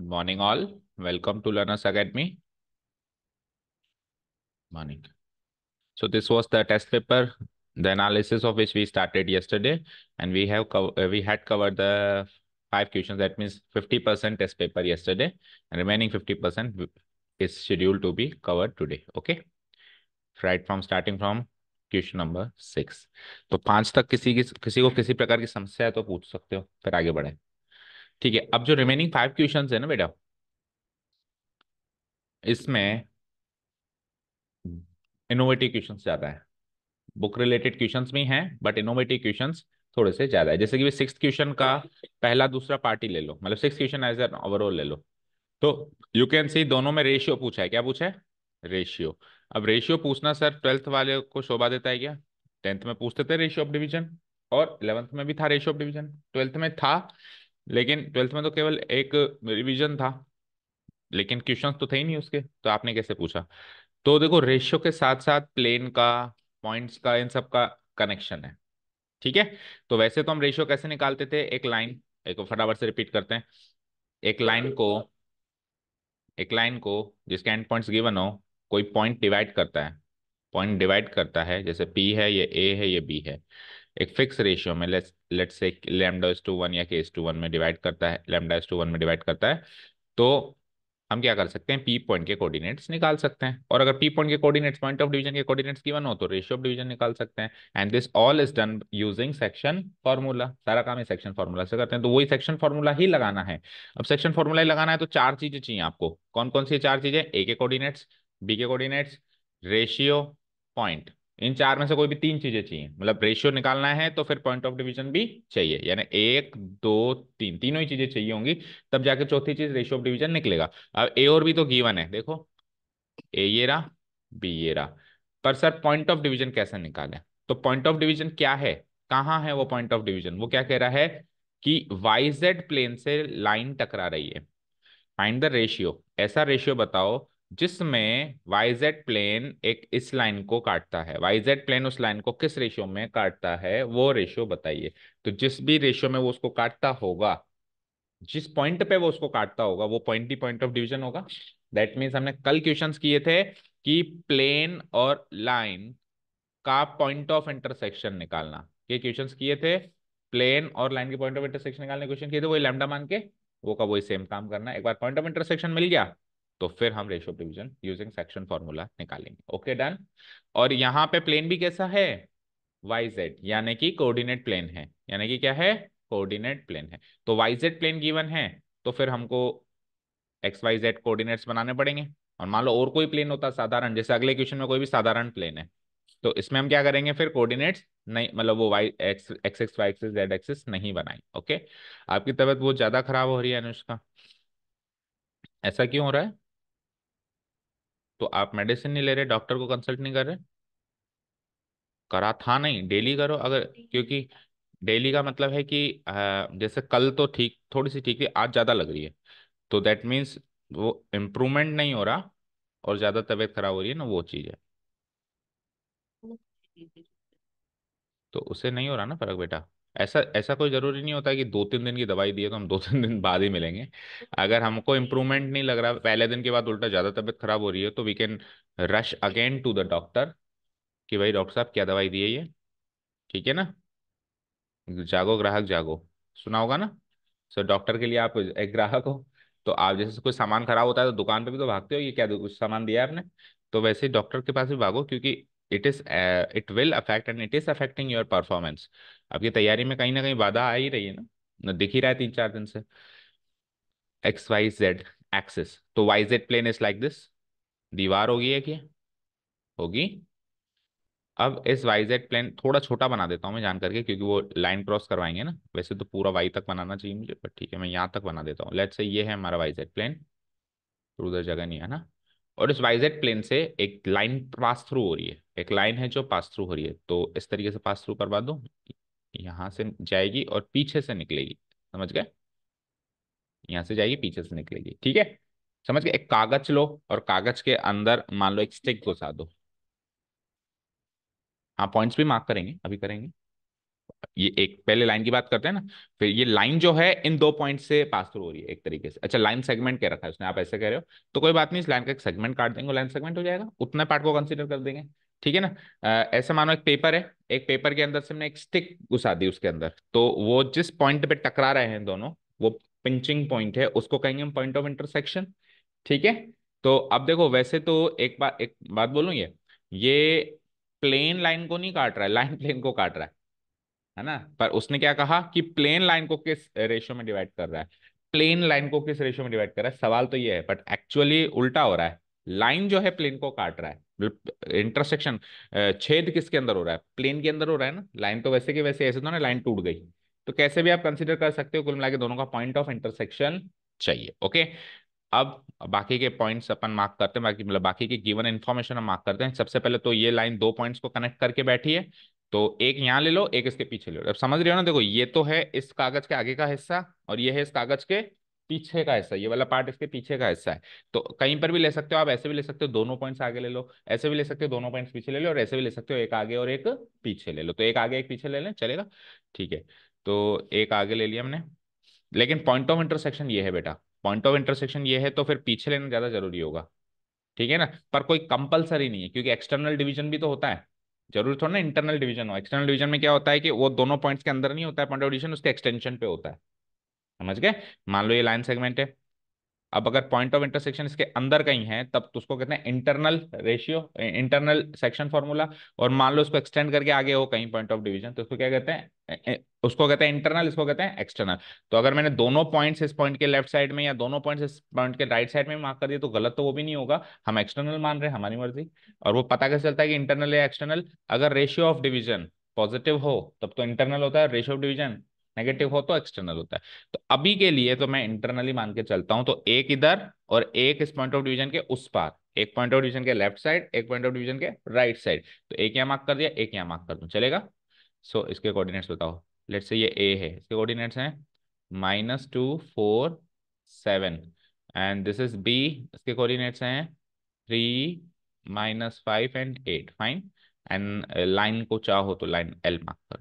Good morning, all. Welcome to Learners Academy. Morning. So this was the test paper, the analysis of which we started yesterday, and we have uh, we had covered the five questions. That means fifty percent test paper yesterday, and remaining fifty percent is scheduled to be covered today. Okay, right from starting from question number six तो पांच तक किसी किसी को किसी प्रकार की समस्या है तो पूछ सकते हो फिर आगे बढ़े ठीक है अब जो रिमेनिंग फाइव क्वेश्चन है ना बेटा इसमें इनोवेटिव क्वेश्चन ज्यादा है बुक रिलेटेड क्वेश्चन भी हैं बट इनोवेटिव क्वेश्चन थोड़े से ज्यादा है जैसे कि सिक्स क्वेश्चन का पहला दूसरा पार्टी ले लो मतलब six question as an overall ले लो तो यू कैन सी दोनों में रेशियो पूछा है क्या पूछा है रेशियो अब रेशियो पूछना सर ट्वेल्थ वाले को शोभा देता है क्या टेंथ में पूछते थे रेशियो ऑफ डिवीजन और इलेवंथ में भी था रेशियो ऑफ डिवीजन ट्वेल्थ में था लेकिन ट्वेल्थ में तो केवल एक रिविजन था लेकिन क्वेश्चन तो थे ही नहीं उसके तो आपने कैसे पूछा तो देखो रेशियो के साथ साथ प्लेन का पॉइंट्स का इन सब का कनेक्शन है ठीक है तो वैसे तो हम रेशियो कैसे निकालते थे एक लाइन एक फटाफट से रिपीट करते हैं एक लाइन को एक लाइन को जिसके एंड पॉइंट्स गिवन हो कोई पॉइंट डिवाइड करता है पॉइंट डिवाइड करता है जैसे पी है ये ए है ये बी है एक फिक्स रेशियो में let's let's say lambda is to one या के इज टू वन में डिवाइड करता है लेमडा इज टू वन में डिवाइड करता है तो हम क्या कर सकते हैं पी पॉइंट के कोऑर्डिनेट्स निकाल सकते हैं और अगर पी पॉइंट के कोऑर्डिनेट्स पॉइंट ऑफ डिवीजन के कोऑर्डिनेट्स गिवन हो तो रेशियो ऑफ डिवीजन निकाल सकते हैं and this all is done using section formula सारा काम सेक्शन फार्मूला से करते हैं तो वही सेक्शन फार्मूला ही लगाना है अब सेक्शन फार्मूला ही लगाना है तो चार चीजें चाहिए आपको कौन कौन सी चार चीजें ए के कोऑर्डिनेट्स बी के कोऑर्डिनेट्स रेशियो पॉइंट इन चार में से कोई भी तीन चीजें चाहिए मतलब रेशियो निकालना है तो फिर पॉइंट ऑफ डिवीजन भी चाहिए यानी एक दो तीन तीनों ही चीजें चाहिए होंगी तब जाके चौथी चीज रेशियो ऑफ डिवीजन निकलेगा अब ए और बी तो गीवन है देखो ए ये रहा बी ये रहा पर सर पॉइंट ऑफ डिवीजन कैसे निकाले तो पॉइंट ऑफ डिवीजन क्या है कहाँ है वो पॉइंट ऑफ डिवीजन वो क्या कह रहा है कि वाई जेड प्लेन से लाइन टकरा रही है फाइंड द रेशियो ऐसा रेशियो बताओ जिसमें जेड प्लेन एक इस लाइन को काटता है वाईजेड प्लेन उस लाइन को किस रेशियो में काटता है वो रेशियो बताइए तो जिस भी रेशियो में वो उसको काटता होगा जिस पॉइंट पे वो उसको काटता होगा वो पॉइंट ही पॉइंट ऑफ डिवीजन होगा दैट मीन्स हमने कल क्वेश्चंस किए थे कि प्लेन और लाइन का पॉइंट ऑफ इंटरसेक्शन निकालना ये क्वेश्चन किए थे प्लेन और लाइन के पॉइंट ऑफ इंटरसेक्शन निकालने क्वेश्चन किए थे वही लैमडा मान के वो का वही सेम काम करना एक बार पॉइंट ऑफ इंटरसेक्शन मिल गया तो फिर हम रेशियो प्रिविजन यूजिंग सेक्शन फॉर्मूला निकालेंगे ओके डन और यहाँ पे प्लेन भी कैसा है वाई जेड यानी कि कोऑर्डिनेट प्लेन है यानी कि क्या है कोऑर्डिनेट प्लेन है तो वाई जेड प्लेन गिवन है तो फिर हमको एक्स वाई जेड कोऑर्डिनेट्स बनाने पड़ेंगे और मान लो और कोई प्लेन होता साधारण जैसे अगले क्वेश्चन में कोई भी साधारण प्लेन है तो इसमें हम क्या करेंगे फिर कोऑर्डिनेट्स नहीं मतलब वो Y X X X Y axis Z axis नहीं बनाई ओके आपकी तबीयत बहुत ज्यादा खराब हो रही है अनुष्का ऐसा क्यों हो रहा है तो आप मेडिसिन नहीं ले रहे डॉक्टर को कंसल्ट नहीं कर रहे करा था नहीं डेली करो अगर क्योंकि डेली का मतलब है कि जैसे कल तो ठीक थोड़ी सी ठीक है आज ज़्यादा लग रही है तो दैट मीन्स वो इम्प्रूवमेंट नहीं हो रहा और ज़्यादा तबीयत खराब हो रही है ना वो चीज़ है तो उसे नहीं हो रहा ना फर्क बेटा ऐसा ऐसा कोई ज़रूरी नहीं होता कि दो तीन दिन की दवाई दी है तो हम दो तीन दिन बाद ही मिलेंगे अगर हमको इम्प्रूवमेंट नहीं लग रहा पहले दिन के बाद उल्टा ज़्यादा तबीयत खराब हो रही है तो we can rush again to the doctor कि भाई डॉक्टर साहब क्या दवाई दी है ये ठीक है ना जागो ग्राहक जागो सुना होगा ना सर डॉक्टर के लिए आप एक ग्राहक हो तो आप जैसे कोई सामान खराब होता है तो दुकान पे भी तो भागते हो ये क्या कुछ सामान दिया है आपने तो वैसे डॉक्टर के पास भी भागो क्योंकि it is it will affect and it is affecting your performance आपकी तैयारी में कहीं ना कहीं बाधा आ ही रही है ना दिख ही रहा है तीन चार दिन से एक्स वाई जेड एक्सिस तो Y Z plane is like this दीवार होगी है कि होगी अब इस वाई जेड प्लेन थोड़ा छोटा बना देता हूँ मैं जान करके क्योंकि वो लाइन क्रॉस करवाएंगे ना वैसे तो पूरा वाई तक बनाना चाहिए मुझे बट ठीक है मैं यहाँ तक बना देता हूँ लेट से ये है हमारा वाई जेड प्लेन उधर जगह नहीं है ना और इस वाइजेड प्लेन से एक लाइन पास थ्रू हो रही है एक लाइन है जो पास थ्रू हो रही है तो इस तरीके से पास थ्रू करवा दो यहाँ से जाएगी और पीछे से निकलेगी समझ गए यहाँ से जाएगी पीछे से निकलेगी ठीक है समझ गए एक कागज लो और कागज के अंदर मान लो एक स्टिक घुसा दो हाँ पॉइंट्स भी मार्क करेंगे अभी करेंगे ये एक पहले लाइन की बात करते हैं ना फिर ये लाइन जो है इन दो पॉइंट से पास थ्रू हो रही है एक तरीके से अच्छा लाइन सेगमेंट कह रखा है उसने आप ऐसे कह रहे हो तो कोई बात नहीं इस लाइन का एक सेगमेंट काट देंगे लाइन सेगमेंट हो जाएगा उतना पार्ट को कंसिडर कर देंगे ठीक है ना ऐसे मानो एक पेपर है एक पेपर के अंदर से हमने एक स्टिक घुसा दी उसके अंदर तो वो जिस पॉइंट पे टकरा रहे हैं दोनों वो पिंचिंग पॉइंट है उसको कहेंगे हम पॉइंट ऑफ इंटरसेक्शन ठीक है तो अब देखो वैसे तो एक बात एक बात बोलूँ ये ये प्लेन लाइन को नहीं काट रहा है लाइन प्लेन को काट रहा है है ना पर उसने क्या कहा कि प्लेन लाइन को किस रेशियो में डिवाइड कर रहा है प्लेन लाइन को किस रेशियो में डिवाइड कर रहा है सवाल तो ये है बट एक्चुअली उल्टा हो रहा है लाइन जो है प्लेन को काट रहा है इंटरसेक्शन छेद किसके अंदर हो रहा है प्लेन के अंदर हो रहा है ना लाइन तो वैसे के वैसे ऐसे तो ना लाइन टूट गई तो कैसे भी आप कंसिडर कर सकते हो कुल मिला दोनों का पॉइंट ऑफ इंटरसेक्शन चाहिए ओके अब बाकी के पॉइंट्स अपन मार्क करते हैं बाकी मतलब बाकी के गिवन इन्फॉर्मेशन हम मार्क करते हैं सबसे पहले तो ये लाइन दो पॉइंट्स को कनेक्ट करके बैठी है तो एक यहाँ ले लो एक इसके पीछे ले लो अब समझ रहे हो ना देखो ये तो है इस कागज के आगे का हिस्सा और ये है इस कागज के पीछे का हिस्सा ये वाला पार्ट इसके पीछे का हिस्सा है तो कहीं पर भी ले सकते हो आप ऐसे भी ले सकते हो दोनों पॉइंट्स आगे ले लो ऐसे भी ले सकते हो दोनों पॉइंट्स पीछे ले लो और ऐसे भी ले सकते हो एक आगे और एक पीछे ले लो तो एक आगे एक पीछे ले लें चलेगा ठीक है तो एक आगे ले लिया हमने लेकिन पॉइंट ऑफ इंटरसेक्शन ये है बेटा पॉइंट ऑफ इंटरसेक्शन ये है तो फिर पीछे लेना ज्यादा जरूरी होगा ठीक है ना पर कोई कंपलसरी नहीं है क्योंकि एक्सटर्नल डिवीजन भी तो होता है जरूर थोड़ा ना इंटरनल डिवीजन हो एक्सटर्नल डिवीजन में क्या होता है कि वो दोनों पॉइंट्स के अंदर नहीं होता है पॉइंट ऑफ डिवीजन उसके एक्सटेंशन पे होता है समझ गए मान लो ये लाइन सेगमेंट है अब अगर पॉइंट ऑफ इंटरसेक्शन इसके अंदर कहीं है तब तो उसको कहते हैं internal ratio internal section formula और मान लो उसको एक्सटेंड करके आगे हो कहीं पॉइंट ऑफ डिवीजन तो उसको क्या कहते हैं उसको कहते हैं इंटरनल इसको कहते हैं एक्सटर्नल तो अगर मैंने दोनों पॉइंट्स इस पॉइंट के लेफ्ट साइड में या दोनों पॉइंट्स इस पॉइंट के राइट साइड में मार्क कर दिए तो गलत तो वो भी नहीं होगा हम एक्सटर्नल मान रहे हैं हमारी मर्जी और वो पता कैसे चलता है कि इंटरनल या एक्सटर्नल अगर रेशियो ऑफ डिवीजन पॉजिटिव हो तब तो इंटरनल होता है रेशियो ऑफ डिवीजन नेगेटिव हो तो एक्सटर्नल होता है तो अभी के लिए तो मैं इंटरनली मान के चलता हूं तो एक इधर और एक इस पॉइंट ऑफ डिवीजन के उस पार एक पॉइंट ऑफ डिवीजन के लेफ्ट साइड एक पॉइंट ऑफ डिवीजन के राइट साइड तो एक यहां मार्क कर दिया एक यहां मार्क कर दू चलेगा सो so, इसके कोऑर्डिनेट्स बताओ लेट से ये ए है इसके कोऑर्डिनेट्स हैं minus two four seven and this is B इसके कोऑर्डिनेट्स हैं three minus five and eight fine and line को चाहो तो लाइन एल मार्क कर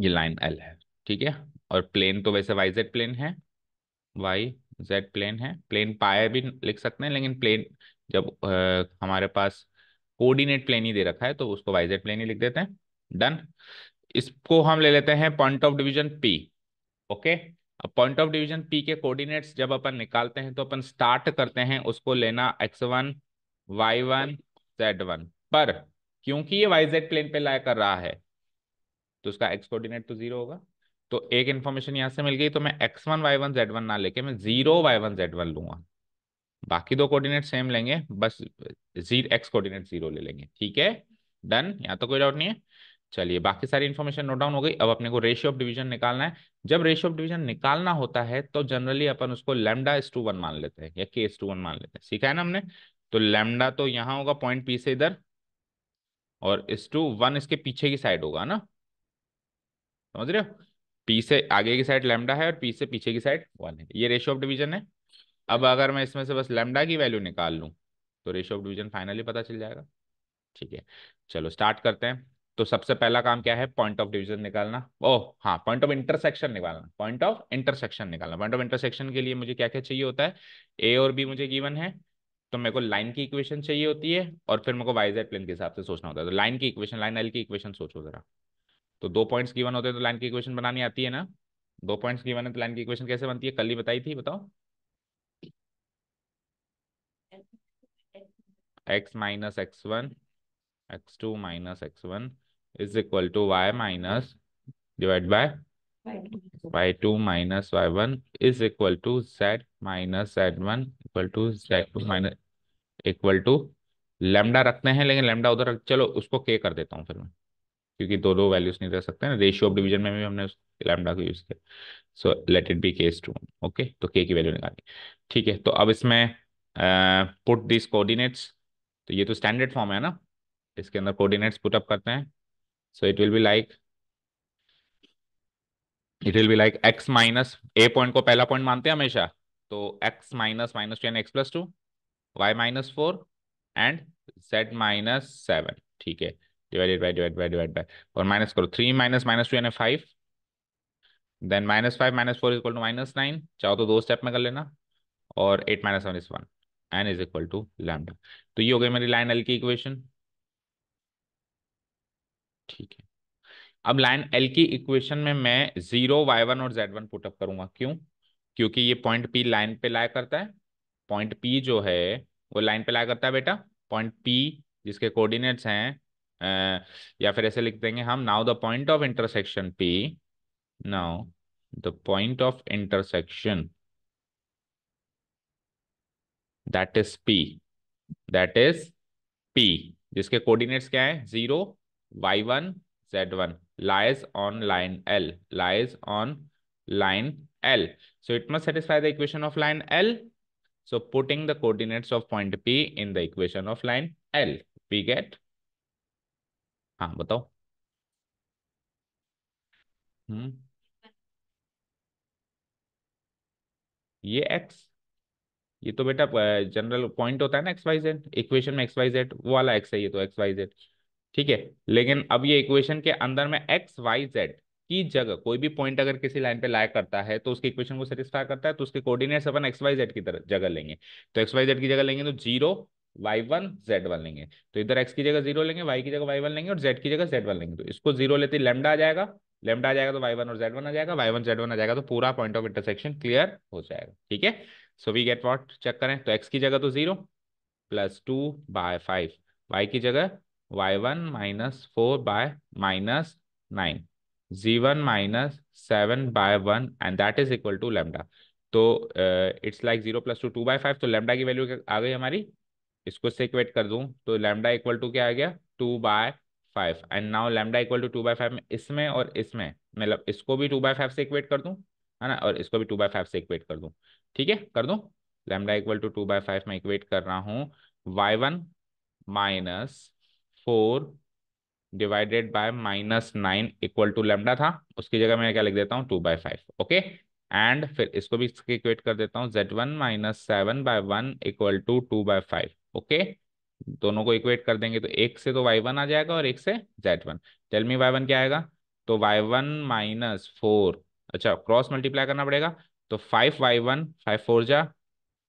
ये लाइन एल है ठीक है और प्लेन तो वैसे वाई जेड प्लेन है वाई जेड प्लेन है प्लेन पाया भी लिख सकते हैं लेकिन प्लेन जब आ, हमारे पास कोऑर्डिनेट प्लेन ही दे रखा है तो उसको वाई जेड प्लेन ही लिख देते हैं डन इसको हम ले लेते हैं point of division P okay अब पॉइंट ऑफ डिवीजन पी के कोऑर्डिनेट्स जब अपन निकालते हैं तो अपन स्टार्ट करते हैं उसको लेना X one Y one Z one पर क्योंकि ये वाई जेड प्लेन पे लाया कर रहा है तो उसका एक्स कोऑर्डिनेट तो जीरो होगा तो एक इन्फॉर्मेशन यहाँ से मिल गई तो मैं X one Y one Z one ना लेके मैं zero Y one Z one लूंगा बाकी दो कोऑर्डिनेट सेम लेंगे बस जीरो एक्स कोऑर्डिनेट जीरो ले लेंगे ठीक है डन यहाँ तो कोई डाउट नहीं है चलिए बाकी सारी इन्फॉर्मेशन नोट डाउन हो गई अब अपने को रेशियो ऑफ डिवीजन निकालना है जब रेशियो ऑफ डिवीजन निकालना होता है तो जनरली अपन उसको लेमडा एस टू वन मान लेते हैं या के एस टू वन मान लेते हैं सीखा है ना हमने तो लेमडा तो यहाँ होगा पॉइंट पी से इधर और एस टू वन इसके पीछे की साइड होगा ना समझ रहे हो पी से आगे की साइड लेमडा है और पी से पीछे की साइड वन है ये रेशियो ऑफ डिवीजन है अब अगर मैं इसमें से बस लेमडा की वैल्यू निकाल लूँ तो रेशियो ऑफ डिवीजन फाइनली पता चल जाएगा ठीक है चलो स्टार्ट करते हैं तो सबसे पहला काम क्या है पॉइंट ऑफ डिवीजन निकालना ओह हाँ पॉइंट ऑफ इंटरसेक्शन निकालना पॉइंट ऑफ इंटरसेक्शन निकालना पॉइंट ऑफ इंटरसेक्शन के लिए मुझे क्या क्या चाहिए होता है ए और बी मुझे गिवन है तो मेरे को लाइन की इक्वेशन चाहिए होती है और फिर मेरे को वाई जेड प्लेन के हिसाब से सोचना होता है तो लाइन की इक्वेशन लाइन एल की इक्वेशन सोचो जरा तो दो पॉइंट्स गिवन होते हैं तो लाइन की इक्वेशन बनानी आती है ना दो पॉइंट्स गिवन है तो लाइन की इक्वेशन कैसे बनती है कल ही बताई थी बताओ X minus x one X two minus x one is equal to Y minus divide by Y two minus Y one is equal to Z minus Z one equal to Z two minus equal to lambda रखते हैं लेकिन lambda उधर चलो उसको के कर देता हूँ फिर मैं क्योंकि दो दो वैल्यूज नहीं रह सकते हैं रेशियो ऑफ डिवीजन में भी हमने लैमडा को यूज किया so let it be case two one okay तो के की वैल्यू निकाली ठीक है तो अब इसमें पुट दिस कोऑर्डिनेट्स तो ये तो स्टैंडर्ड फॉर्म है ना इसके अंदर कोऑर्डिनेट्स पुट अप करते हैं so it will be like it will be like X minus A point को पहला पॉइंट मानते हैं हमेशा तो X minus minus two and X plus two Y minus four and Z minus seven ठीक है divided by divide by divide by और minus करो थ्री माइनस माइनस टू यानी five then minus five minus four equal to minus nine चाहो तो दो step में कर लेना और eight minus seven is one N is equal to lambda तो ये हो गई मेरी लाइन एल की इक्वेशन ठीक है अब लाइन एल की इक्वेशन में मैं जीरो वाई वन और जेड वन पुटअप करूंगा क्यों क्योंकि ये पॉइंट पी लाइन पे लाया करता है पॉइंट पी जो है वो लाइन पे लाया करता है बेटा पॉइंट पी जिसके कोऑर्डिनेट्स हैं या फिर ऐसे लिख देंगे हम now the point of intersection P now the point of intersection that is P that is P जिसके कोऑर्डिनेट्स क्या है zero Y one Z one lies on line L lies on line L so it must satisfy the equation of line L so putting the coordinates of point P in the equation of line L we get हाँ बताओ हम्म ये x ये तो बेटा general point होता है ना X Y Z equation में एक्स वाई जेड वो वाला एक्स है ये तो एक्स वाई जेड ठीक है लेकिन अब ये इक्वेशन के अंदर में एक्स वाई जेड की जगह कोई भी पॉइंट अगर किसी लाइन पे लाया करता है तो उसके इक्वेशन को सेटिस्फाई करता है तो उसके कोऑर्डिनेट्स अपन एक्स वाई जेड की तरह जगह लेंगे तो एक्स वाई जेड की जगह लेंगे तो zero Y one Z one लेंगे तो इधर एक्स की जगह जीरो लेंगे वाई की जगह वाई वन लेंगे और जेड की जगह जेड वन लेंगे तो इसको जीरो लेते लेमडा आ जाएगा लेमडा आ जाएगा तो वाई वन और जेड वन आ जाएगा वाई वन जेड वन आ जाएगा तो पूरा पॉइंट ऑफ इंटरसेक्शन क्लियर हो जाएगा ठीक है so we get what check करें तो एक्स की जगह तो zero plus two by five Y की जगह Y one minus four by minus nine Z one minus seven by one and that is equal to lambda तो it's like zero plus two two by five तो lambda की value आ गई हमारी इसको सेक्वेट कर दूं तो लैमडा इक्वल टू क्या आ गया two by five and now lambda equal to two by five में इसमें और इसमें मतलब इसको भी टू बाय फाइव से इक्वेट कर दूं है ना और इसको भी टू बाय फाइव से इक्वेट कर दूं ठीक है कर दूं lambda equal to two by five में इक्वेट कर रहा हूँ Y one minus four divided by minus nine equal to lambda था उसकी जगह मैं क्या लिख देता हूँ two by five okay and फिर इसको भी इक्वेट कर देता हूँ Z one minus seven by one equal to two by five okay दोनों को इक्वेट कर देंगे तो एक से तो वाई वन आ जाएगा और एक से Z one tell me Y one क्या आएगा तो वाई वन माइनस फोर अच्छा क्रॉस मल्टीप्लाई करना पड़ेगा तो five Y one five four जा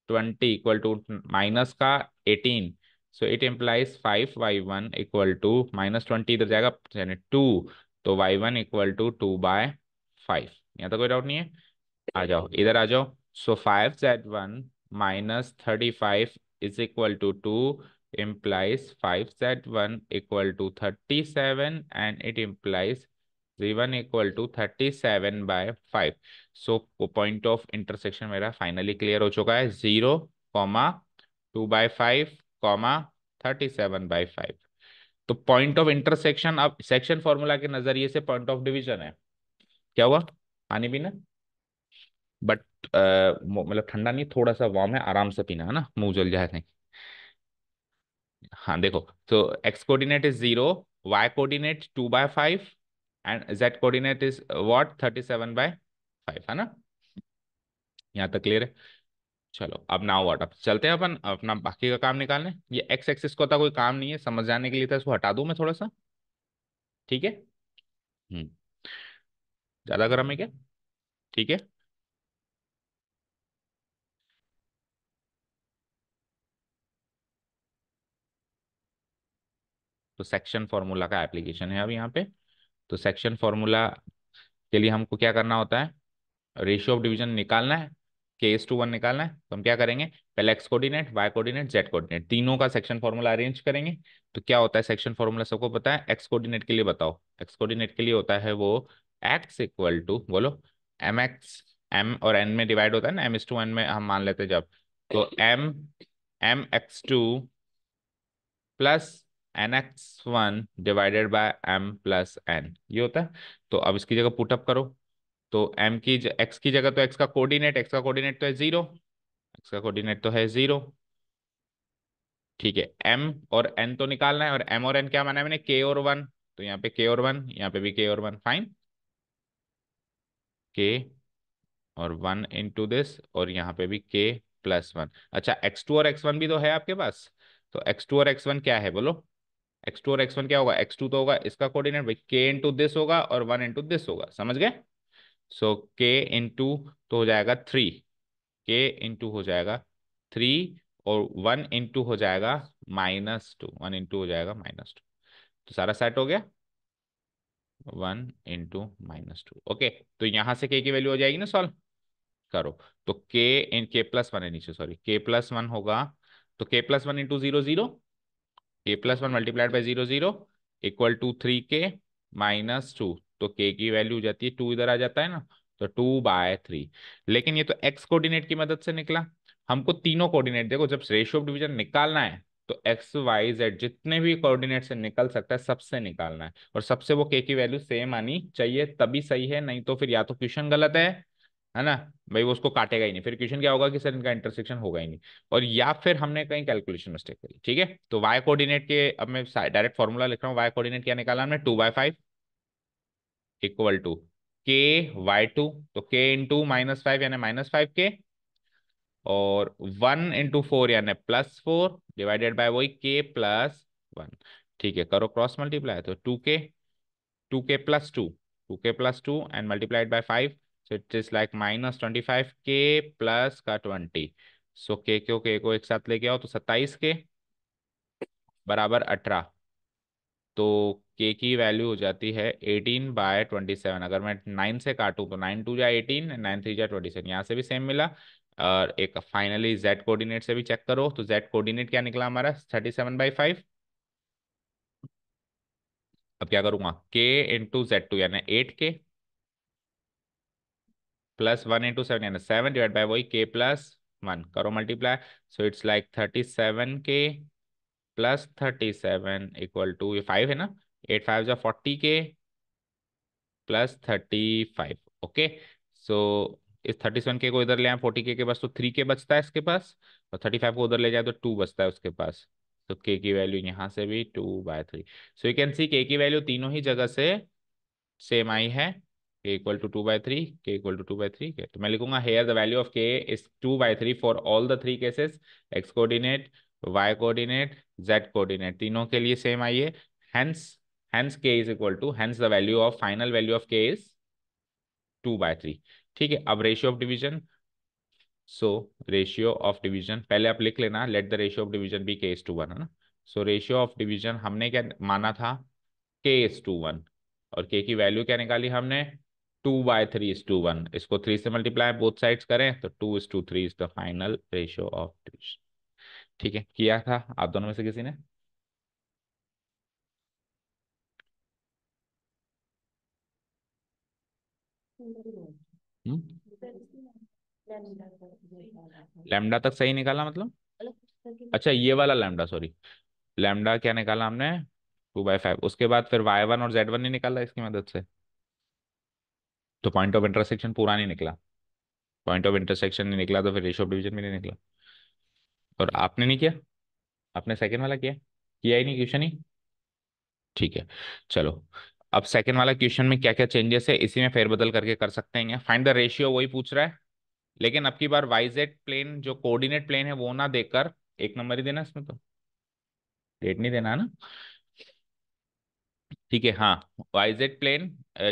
ट्वेंटी इक्वल टू माइनस का eighteen so it implies five Y one equal to minus twenty इधर जाएगा यानी टू तो Y one equal to two by five यहाँ तो कोई डाउट नहीं है आ जाओ इधर आ जाओ so five Z one minus thirty five is equal to 2 implies 5z1 equal to 37 and it implies z1 equal to 37 by 5. So point of intersection मेरा finally clear हो चुका है 0, two by five comma thirty seven by five तो point of intersection अब section formula के नजरिए से point of division है क्या हुआ पानी पीना बट मतलब ठंडा नहीं थोड़ा सा वार्म है आराम से पीना है ना मुंह जल जाए नहीं हाँ देखो तो x coordinate is zero y coordinate two by five and z coordinate is what thirty seven by five है ना यहाँ तक क्लियर है चलो अब नाउ व्हाट अब चलते हैं अपन अपना बाकी का काम निकालने ये एक्स एक्सिस को था तो कोई काम नहीं है समझ जाने के लिए था तो इसको हटा दू मैं थोड़ा सा ठीक है हम्म। ज्यादा गर्म है क्या ठीक है तो सेक्शन फॉर्मूला का एप्लीकेशन है अब यहाँ पे तो सेक्शन फॉर्मूला के लिए हमको क्या करना होता है रेशियो ऑफ डिवीजन निकालना है के एस टू वन निकालना है तो हम क्या करेंगे पहले x coordinate y coordinate z coordinate तीनों का सेक्शन फॉर्मूला अरेंज करेंगे तो क्या होता है सेक्शन फॉर्मूला सबको पता है एक्स कोऑर्डिनेट के लिए बताओ एक्स कोऑर्डिनेट के लिए होता है वो एक्स इक्वल टू बोलो एम एक्स एम और एन में डिवाइड होता है ना एम एस टू एन में हम मान लेते हैं जब तो m m x two plus n x one divided by m plus n ये होता है तो अब इसकी जगह पुटअप करो तो एम की एक्स की जगह तो एक्स का कोऑर्डिनेट एक्स का कोऑर्डिनेट तो है जीरो एक्स का कोऑर्डिनेट तो है जीरो ठीक है एम और एन तो निकालना है और एम और एन क्या माना है मैंने के और वन तो यहाँ पे के और वन यहाँ पे भी के और वन फाइन के और वन इन टू दिस और यहाँ पे भी के प्लस वन अच्छा एक्स टू और एक्स वन भी तो है आपके पास तो एक्स टू और एक्स वन क्या है बोलो एक्स टू और एक्स वन क्या होगा एक्स टू तो होगा इसका कोऑर्डिनेट भाई के इंटू दिस होगा और वन इंटू दिस होगा समझ गए सो के इंटू तो हो जाएगा थ्री के इंटू हो जाएगा थ्री और वन इंटू हो जाएगा माइनस टू वन इंटू हो जाएगा माइनस टू तो सारा सेट हो गया one into minus two okay तो यहां से के की वैल्यू हो जाएगी ना सॉल्व करो तो के इन के प्लस वन है नीचे सॉरी के प्लस वन होगा तो k plus one into zero zero a plus one multiplied by zero zero equal to three k minus two तो के की वैल्यू हो जाती है टू इधर आ जाता है ना तो टू बाय थ्री लेकिन ये तो एक्स कोऑर्डिनेट की मदद से निकला हमको तीनों कोऑर्डिनेट देखो जब रेशियो ऑफ डिविजन निकालना है तो एक्स वाई जेड जितने भी कोऑर्डिनेट से निकल सकता है सबसे निकालना है और सबसे वो के की वैल्यू सेम आनी चाहिए तभी सही है नहीं तो फिर या तो क्वेश्चन गलत है है ना भाई वो उसको काटेगा ही नहीं फिर क्वेश्चन क्या होगा कि सर इनका इंटरसेक्शन होगा ही नहीं और या फिर हमने कहीं कैलकुलेशन मिस्टेक करी ठीक है तो वाई कोऑर्डिनेट के अब मैं डायरेक्ट फॉर्मूला लिख रहा हूँ वाई कोऑर्डिनेट क्या निकाला हमने two by five equal to k y two तो के इंटू माइनस फाइव यानी माइनस फाइव के और वन इंटू फोर यानी प्लस फोर डिवाइडेड बाय वही के प्लस वन ठीक है करो क्रॉस मल्टीप्लाई तो two k two k plus two two k plus two and multiplied by five So it is like minus twenty five का twenty so k को k को एक साथ लेके आओ तो सत्ताईस के बराबर अठारह तो k की वैल्यू हो जाती है एटीन बाय ट्वेंटी सेवन अगर मैं नाइन से काटूँ तो नाइन टू जा एटीन नाइन थ्री जा ट्वेंटी सेवन यहाँ से भी सेम मिला और एक फाइनली z कोऑर्डिनेट से भी चेक करो तो जेड कोऑर्डिनेट क्या निकला हमारा थर्टी सेवन बाई फाइव अब क्या करूँगा के इंटू जेड टू यानी eight k plus one into seven यानी सेवन डिवाइड बाय वही के प्लस वन करो multiply so it's like thirty seven k plus thirty seven equal to ये five है ना एट फाइव जो forty k plus thirty five okay so is thirty seven के को इधर ले आए फोर्टी के के पास तो थ्री के बचता है इसके पास और थर्टी फाइव को उधर ले जाए तो टू बचता है उसके पास तो के की वैल्यू यहाँ से भी two by three so you can see k की वैल्यू तीनों ही जगह से सेम आई है k equal to two by three k equal to two by three k तो मैं लिखूंगा here the value of k is two by three for all the three cases x coordinate y coordinate z coordinate तीनों के लिए same आई है hence hence k is equal to hence the value of final value of k is two by three ठीक है अब ratio of division so ratio of division पहले आप लिख लेना let the ratio of division be k is to one है ना सो ratio of division हमने क्या माना था के इज टू वन और के की वैल्यू क्या निकाली हमने two by three is to one इसको थ्री से मल्टीप्लाई बोथ साइड्स करें तो two is to three is the final ratio of division ठीक है किया था आप दोनों में से किसी ने हम्म। लैमडा तक सही निकाला मतलब अच्छा ये वाला लैमडा सॉरी लैमडा क्या निकाला हमने टू बाई फाइव उसके बाद फिर वाई वन और जेड वन नहीं निकाला इसकी मदद से तो पॉइंट ऑफ इंटरसेक्शन पूरा नहीं निकला पॉइंट ऑफ इंटरसेक्शन नहीं निकला तो फिर रेशियो ऑफ डिवीजन भी नहीं निकला और आपने नहीं किया आपने सेकेंड वाला किया किया ही नहीं क्वेश्चन ही ठीक है चलो अब सेकेंड वाला क्वेश्चन में क्या क्या चेंजेस है इसी में फेरबदल करके कर सकते हैं फाइंड द रेशियो वही पूछ रहा है लेकिन अब की बार वाईजेड प्लेन जो कोऑर्डिनेट प्लेन है वो ना देकर एक नंबर ही देना इसमें तो डेट नहीं देना है ना ठीक है हाँ वाई जेड प्लेन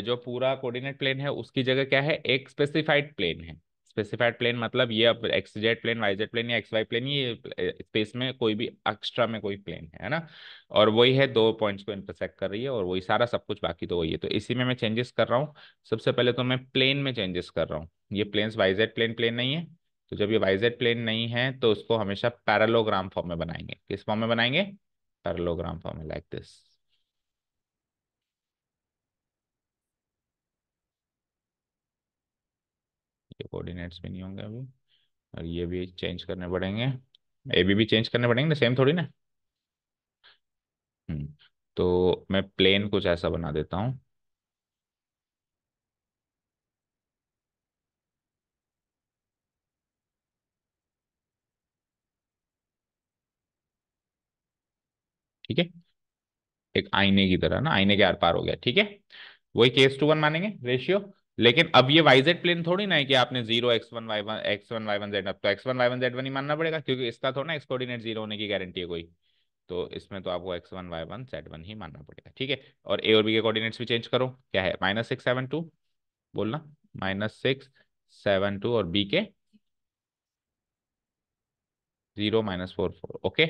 जो पूरा कोऑर्डिनेट प्लेन है उसकी जगह क्या है एक स्पेसिफाइड प्लेन है स्पेसिफाइड प्लेन मतलब ये अब x z plane y Z plane या एक्स वाई प्लेन ये स्पेस में कोई भी एक्स्ट्रा में कोई प्लेन है ना और वही है दो पॉइंट्स को इंटरसेक्ट कर रही है और वही सारा सब कुछ बाकी तो वही है तो इसी में मैं चेंजेस कर रहा हूँ सबसे पहले तो मैं प्लेन में चेंजेस कर रहा हूँ ये plane y Z plane plane नहीं है तो जब ये वाई जेड प्लेन नहीं है तो उसको हमेशा पैरालोग्राम फॉर्म में बनाएंगे किस फॉर्म में बनाएंगे पैरालोग्राम फॉर्म में लाइक दिस ये कोऑर्डिनेट्स भी नहीं होंगे अभी और ये भी चेंज करने पड़ेंगे ए बी भी चेंज करने पड़ेंगे ना सेम थोड़ी ना हम्म, तो मैं प्लेन कुछ ऐसा बना देता हूँ ठीक है एक आईने की तरह ना आईने के आर पार हो गया ठीक है वही केस टू वन मानेंगे रेशियो लेकिन अब ये वाई जेड प्लेन थोड़ी ना है कि आपने zero x one Y one x one Y one z अब तो x one Y one Z one ही मानना पड़ेगा क्योंकि इसका थोड़ा ना एक्स कोऑर्डिनेट जीरो होने की गारंटी है कोई तो इसमें तो आपको x one Y one Z one ही मानना पड़ेगा ठीक है और ए और बी के कोऑर्डिनेट्स भी चेंज करो क्या है माइनस सिक्स सेवन टू बोलना माइनस सिक्स सेवन टू और b k zero minus four four okay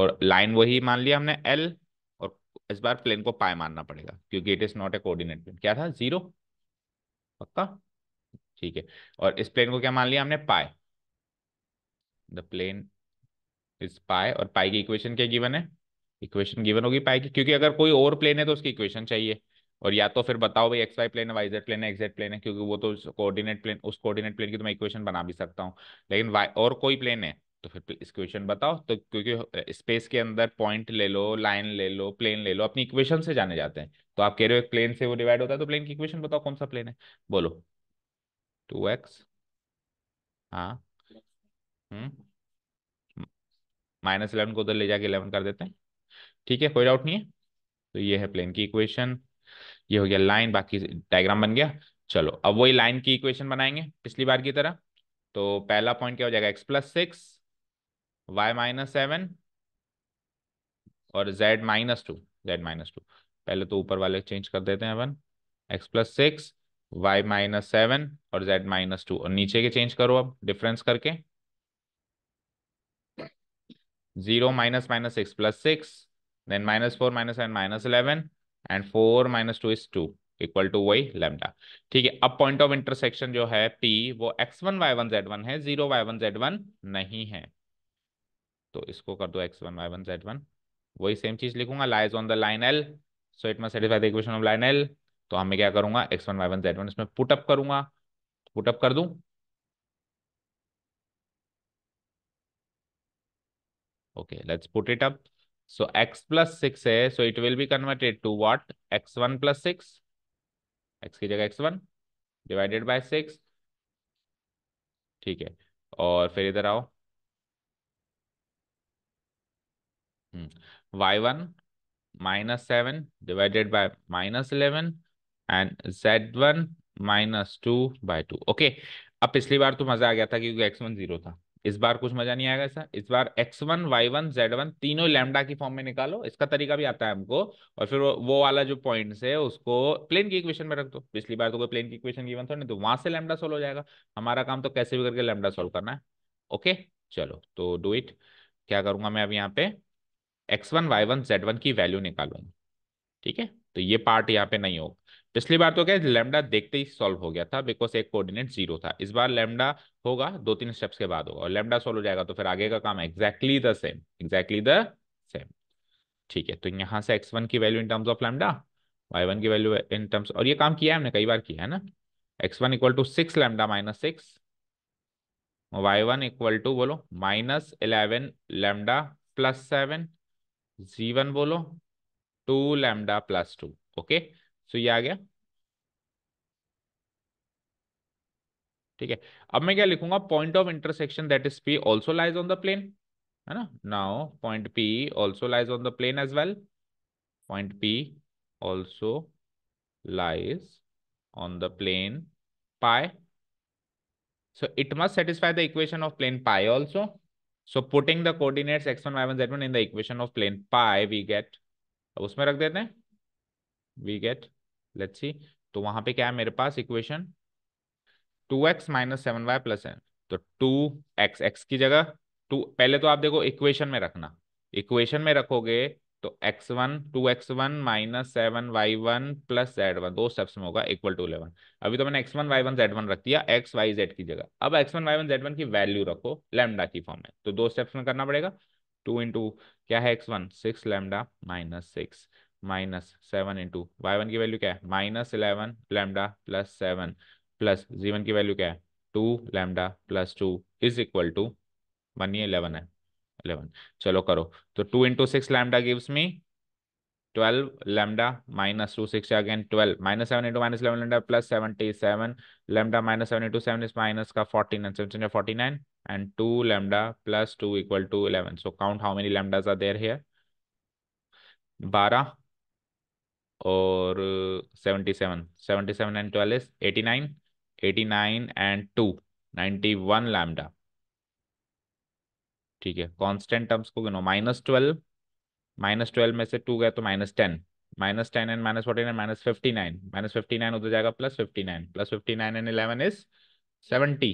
और लाइन वही मान लिया हमने एल और इस बार प्लेन को पाए मानना पड़ेगा क्योंकि it is not a coordinate plane क्या था जीरो पक्का ठीक है और इस प्लेन को क्या मान लिया हमने पाए द प्लेन इज पाए और पाई की इक्वेशन क्या गिवन है इक्वेशन गिवन होगी पाई की क्योंकि अगर कोई और प्लेन है तो उसकी इक्वेशन चाहिए और या तो फिर बताओ भाई एक्स वाई प्लेन है वाई जेड प्लेन है एक्जेड प्लेन है क्योंकि वो तो कोऑर्डिनेट प्लेन उस कोऑर्डिनेट प्लेन की तो मैं इक्वेशन बना भी सकता हूँ लेकिन वाई और कोई प्लेन है तो फिर तो इक्वेशन बताओ तो क्योंकि स्पेस के अंदर पॉइंट ले लो लाइन ले लो प्लेन ले लो अपनी इक्वेशन से जाने जाते हैं तो आप कह रहे हो एक प्लेन से वो डिवाइड होता है तो प्लेन की इक्वेशन बताओ कौन सा प्लेन है बोलो टू एक्स हाँ हम्म। माइनस इलेवन को उधर ले जाके इलेवन कर देते हैं ठीक है कोई डाउट नहीं है तो ये है प्लेन की इक्वेशन ये हो गया लाइन बाकी डायग्राम बन गया चलो अब वही लाइन की इक्वेशन बनाएंगे पिछली बार की तरह तो पहला पॉइंट क्या हो जाएगा x plus six y minus seven और z minus two Z minus two पहले तो ऊपर वाले चेंज कर देते हैं अपन x plus six y minus seven और z माइनस टू और नीचे के चेंज करो अब डिफरेंस करके zero minus minus six plus six then minus four minus seven minus eleven and four minus two is two equal to वही lambda ठीक है अब पॉइंट ऑफ इंटरसेक्शन जो है पी वो x one Y one Z one है zero Y one Z one नहीं है तो इसको कर दो x one Y one Z one वही सेम चीज लिखूंगा lies on the line L so it must equation of line L तो हमें क्या करूंगा x one Y one Z one इसमें पुटअप करूंगा पुटअप कर दू okay let's put it up so x plus six है सो it will be converted to what x one plus six x की जगह x one divided by six ठीक है और फिर इधर आओ y one minus seven divided by minus eleven and Z one minus two by two okay अब पिछली बार तो मजा आ गया था क्योंकि एक्स वन जीरो था इस बार कुछ मजा नहीं आएगा ऐसा इस बार x one Y one Z one तीनों लेमडा की फॉर्म में निकालो इसका तरीका भी आता है हमको और फिर वो वाला जो पॉइंट्स है उसको प्लेन की इक्वेशन में रख दो पिछली बार तो कोई प्लेन की इक्वेशन गिवन था नहीं तो वहां से लेमडा सोल्व हो जाएगा हमारा काम तो कैसे भी करके लेमडा सोल्व करना है ओके चलो तो डू इट क्या करूंगा मैं अब यहाँ पे x one Y one Z one की वैल्यू निकालूंगा ठीक है तो ये पार्ट यहाँ पे नहीं होगा पिछली बार तो क्या लेमडा देखते ही सॉल्व हो गया था बिकॉज एक कोऑर्डिनेट जीरो था इस बार लेमडा होगा दो तीन स्टेप्स के बाद होगा और लेमडा सॉल्व हो जाएगा तो फिर आगे का काम exactly the same exactly the same ठीक है तो यहाँ से एक्स वन की value in terms of lambda y one की वैल्यू इन टर्म्स और ये काम किया है हमने कई बार किया है ना x one equal to six lambda minus six y one equal to बोलो minus eleven lambda plus seven z one बोलो two lambda plus two okay so ये आ गया ठीक है अब मैं क्या लिखूंगा point of intersection that is P also lies on the plane है ना now point P also lies on the plane as well point P also lies on the plane पाए so it must satisfy the equation of plane pi also So putting the coordinates x1, y1, z1 in the equation of plane pi, we get अब उसमें रख देते हैं we get let's see तो वहां पे क्या है मेरे पास equation two x minus seven y plus n तो टू एक्स एक्स की जगह टू पहले तो आप देखो इक्वेशन में रखना इक्वेशन में रखोगे तो x one two x one minus seven y one plus z one दो स्टेप्स में होगा इक्वल टू इलेवन अभी तो मैंने x one Y one Z one रख दिया एक्स वाई जेड की जगह अब x one Y one Z one की वैल्यू रखो लेमडा की फॉर्म में तो दो स्टेप्स में करना पड़ेगा टू इंटू क्या है x one six lambda minus six minus seven into y one की वैल्यू क्या है minus eleven lambda plus seven plus z one की वैल्यू क्या है two lambda plus two is equal to one ये eleven है इलेवन चलो करो तो two into six lambda gives me twelve lambda minus two six again twelve minus seven into minus eleven lambda plus seventy seven lambda minus seven into seven is minus का forty nine seven forty nine and two lambda plus two equal to eleven so count how many lambdas are there here बारह और seventy seven seventy seven and twelve is eighty nine eighty nine and two ninety one lambda ठीक है constant terms को गिनो minus twelve minus twelve में से two गए तो minus ten minus ten and minus fourteen and minus fifty nine minus fifty nine उधर जाएगा plus fifty nine plus fifty nine and eleven is seventy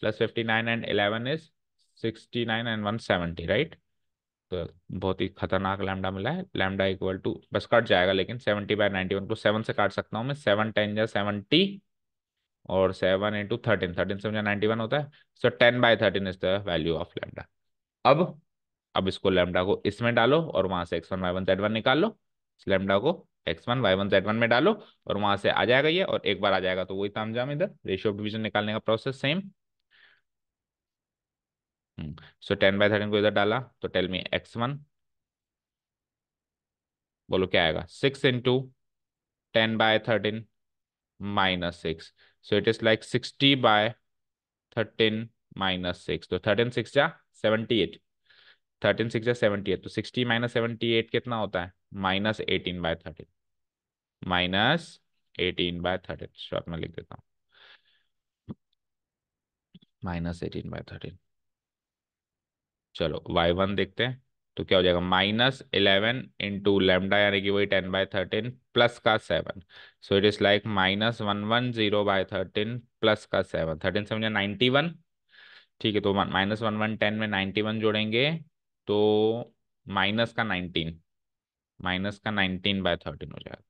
plus fifty nine and eleven is sixty nine and one seventy right तो बहुत ही खतरनाक lambda मिला है lambda equal to बस cut जाएगा लेकिन सेवेंटी बाय नाइनटी वन को सेवन से काट सकता हूँ मैं सेवन टेन या सेवेंटी और सेवन इंटू थर्टीन थर्टीन से मुझे नाइन्टी वन होता है so ten by thirteen is the value of lambda अब अब इसको लेमडा को इसमें डालो और वहां से x one Y one Z one निकाल लो लेमडा को x one Y one Z one में डालो और वहां से आ जाएगा ये और एक बार आ जाएगा तो वही तामझाम इधर रेशियो ऑफ डिवीजन निकालने का process same so ten by thirteen को इधर डाला तो टेल मी एक्स वन बोलो क्या आएगा six into ten by thirteen minus six so it is like sixty by thirteen minus six तो थर्टीन सिक्स जा seventy eight thirteen six seventy eight तो सिक्सटी माइनस सेवेंटी एट कितना होता है minus eighteen by thirteen minus eighteen by thirteen short में लिख देता हूँ माइनस एटीन बाय थर्टीन चलो वाई वन देखते हैं तो क्या हो जाएगा माइनस इलेवन इंटू लेमडा यानी कि वही टेन बाय थर्टीन प्लस का seven so it is like minus one one zero by thirteen plus का seven thirteen seven ninety one ठीक है तो माइनस वन वन टेन में नाइन्टी वन जोड़ेंगे तो माइनस का नाइनटीन माइनस का नाइनटीन बाय थर्टीन हो जाएगा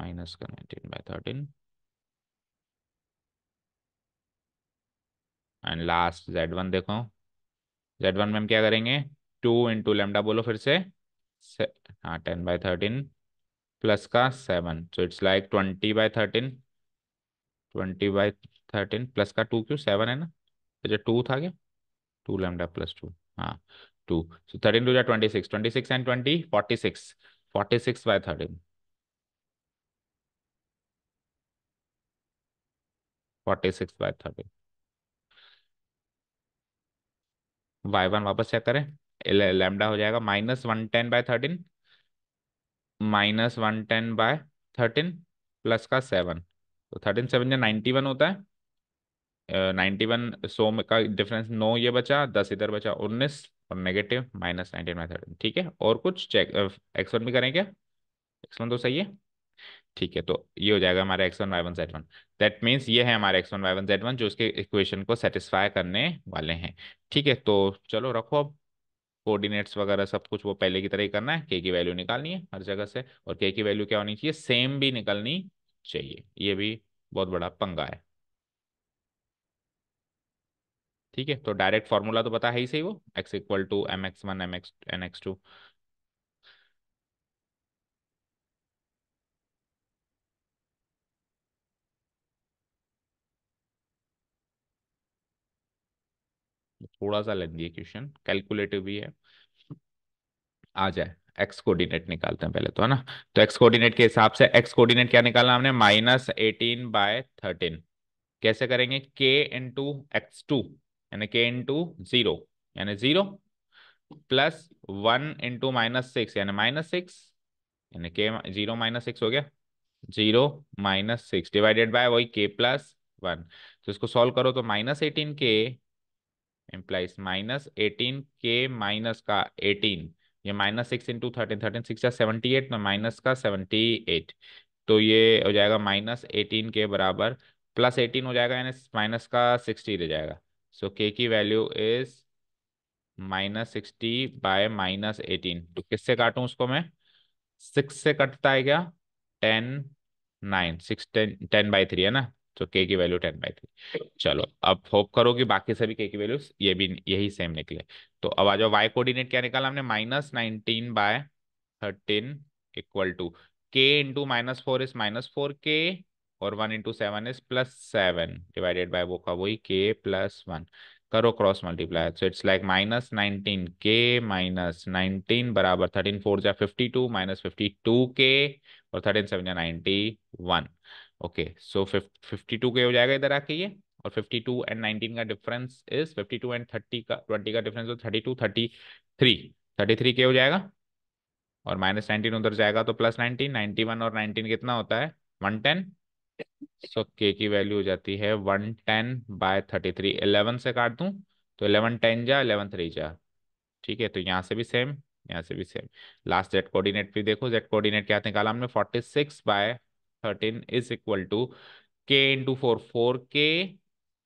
माइनस का nineteen by thirteen and last z one देखो जेड वन में हम क्या करेंगे टू इंटू लेमडा बोलो फिर से हाँ टेन बाय थर्टीन प्लस का seven so it's like twenty by thirteen twenty by thirteen plus का टू क्यों सेवन है ना अच्छा टू था क्या टू लेमडा प्लस टू हाँ टू सो थर्टीन टू जो twenty six twenty six and twenty forty six forty six by thirteen forty six by thirteen y1 one वापस चेक करें लेमडा हो जाएगा minus one ten by thirteen minus one ten by thirteen plus का seven तो thirteen seven या ninety one होता है ninety one so का डिफरेंस नौ ये बचा दस इधर बचा उन्नीस और negative minus nineteen minus thirteen ठीक है और कुछ चेक एक्स वन भी करें क्या एक्स वन तो सही है ठीक है तो ये हो जाएगा हमारा x one Y one Z one that means ये है हमारा x one Y one Z one जो उसके इक्वेशन को सेटिस्फाई करने वाले हैं ठीक है तो चलो रखो अब कोऑर्डिनेट्स वगैरह सब कुछ वो पहले की तरह ही करना है के की वैल्यू निकालनी है हर जगह से और के की वैल्यू क्या होनी चाहिए सेम भी निकलनी चाहिए ये भी बहुत बड़ा पंगा है ठीक है तो डायरेक्ट फॉर्मूला तो पता है ही सही वो x equal to m x one m x n x two थोड़ा सा लेंदी क्वेश्चन कैलकुलेटिव भी है आ जाए एक्स कोऑर्डिनेट निकालते हैं पहले तो है ना तो एक्स कोऑर्डिनेट के हिसाब से एक्स कोऑर्डिनेट क्या निकालना हमने माइनस एटीन बाय थर्टीन कैसे करेंगे के इन टू एक्स टू यानी के इन टू जीरो यानी zero plus one into minus six यानी माइनस सिक्स यानी के जीरो माइनस सिक्स हो गया zero minus six divided by वही के प्लस वन तो इसको सॉल्व करो तो minus eighteen k implies minus eighteen k minus का एटीन ये minus six into thirteen thirteen six या सेवेंटी एट तो माइनस का सेवेंटी एट तो ये हो जाएगा माइनस एटीन के बराबर प्लस एटीन हो जाएगा यानी माइनस का सिक्सटी रह जाएगा सो so, के की value is minus sixty by minus eighteen तो किससे काटूं उसको मैं सिक्स से कटता है क्या ten nine six ten ten by three है ना तो के की वैल्यू टेन बाई थ्री चलो अब होप करो कि बाकी सभी के की वैल्यूज ये भी यही सेम निकले तो अब आ जाओ वाई कोऑर्डिनेट क्या निकाला हमने minus nineteen by thirteen equal to k into minus four is minus four k और one into seven is plus seven divided by वो का वही के प्लस वन करो cross multiply so it's like minus nineteen k minus nineteen बराबर thirteen four या fifty two minus fifty two k और thirteen seven या ninety one okay so fifty two k हो जाएगा इधर आके ये और फिफ्टी टू एंड नाइनटीन का difference is fifty two and thirty का ट्वेंटी का difference thirty two thirty three thirty three k हो जाएगा और माइनस नाइनटीन उधर जाएगा तो प्लस नाइनटीन नाइनटी वन और नाइनटीन कितना होता है वन टेन सो के की वैल्यू हो जाती है one ten by thirty three eleven से काट दूं तो इलेवन टेन जा इलेवन थ्री जा ठीक है तो यहाँ से भी सेम यहाँ से भी सेम लास्ट जेड कोऑर्डिनेट भी देखो जेड कोऑर्डिनेट क्या निकाला हमने forty six by thirteen is equal to k into four four k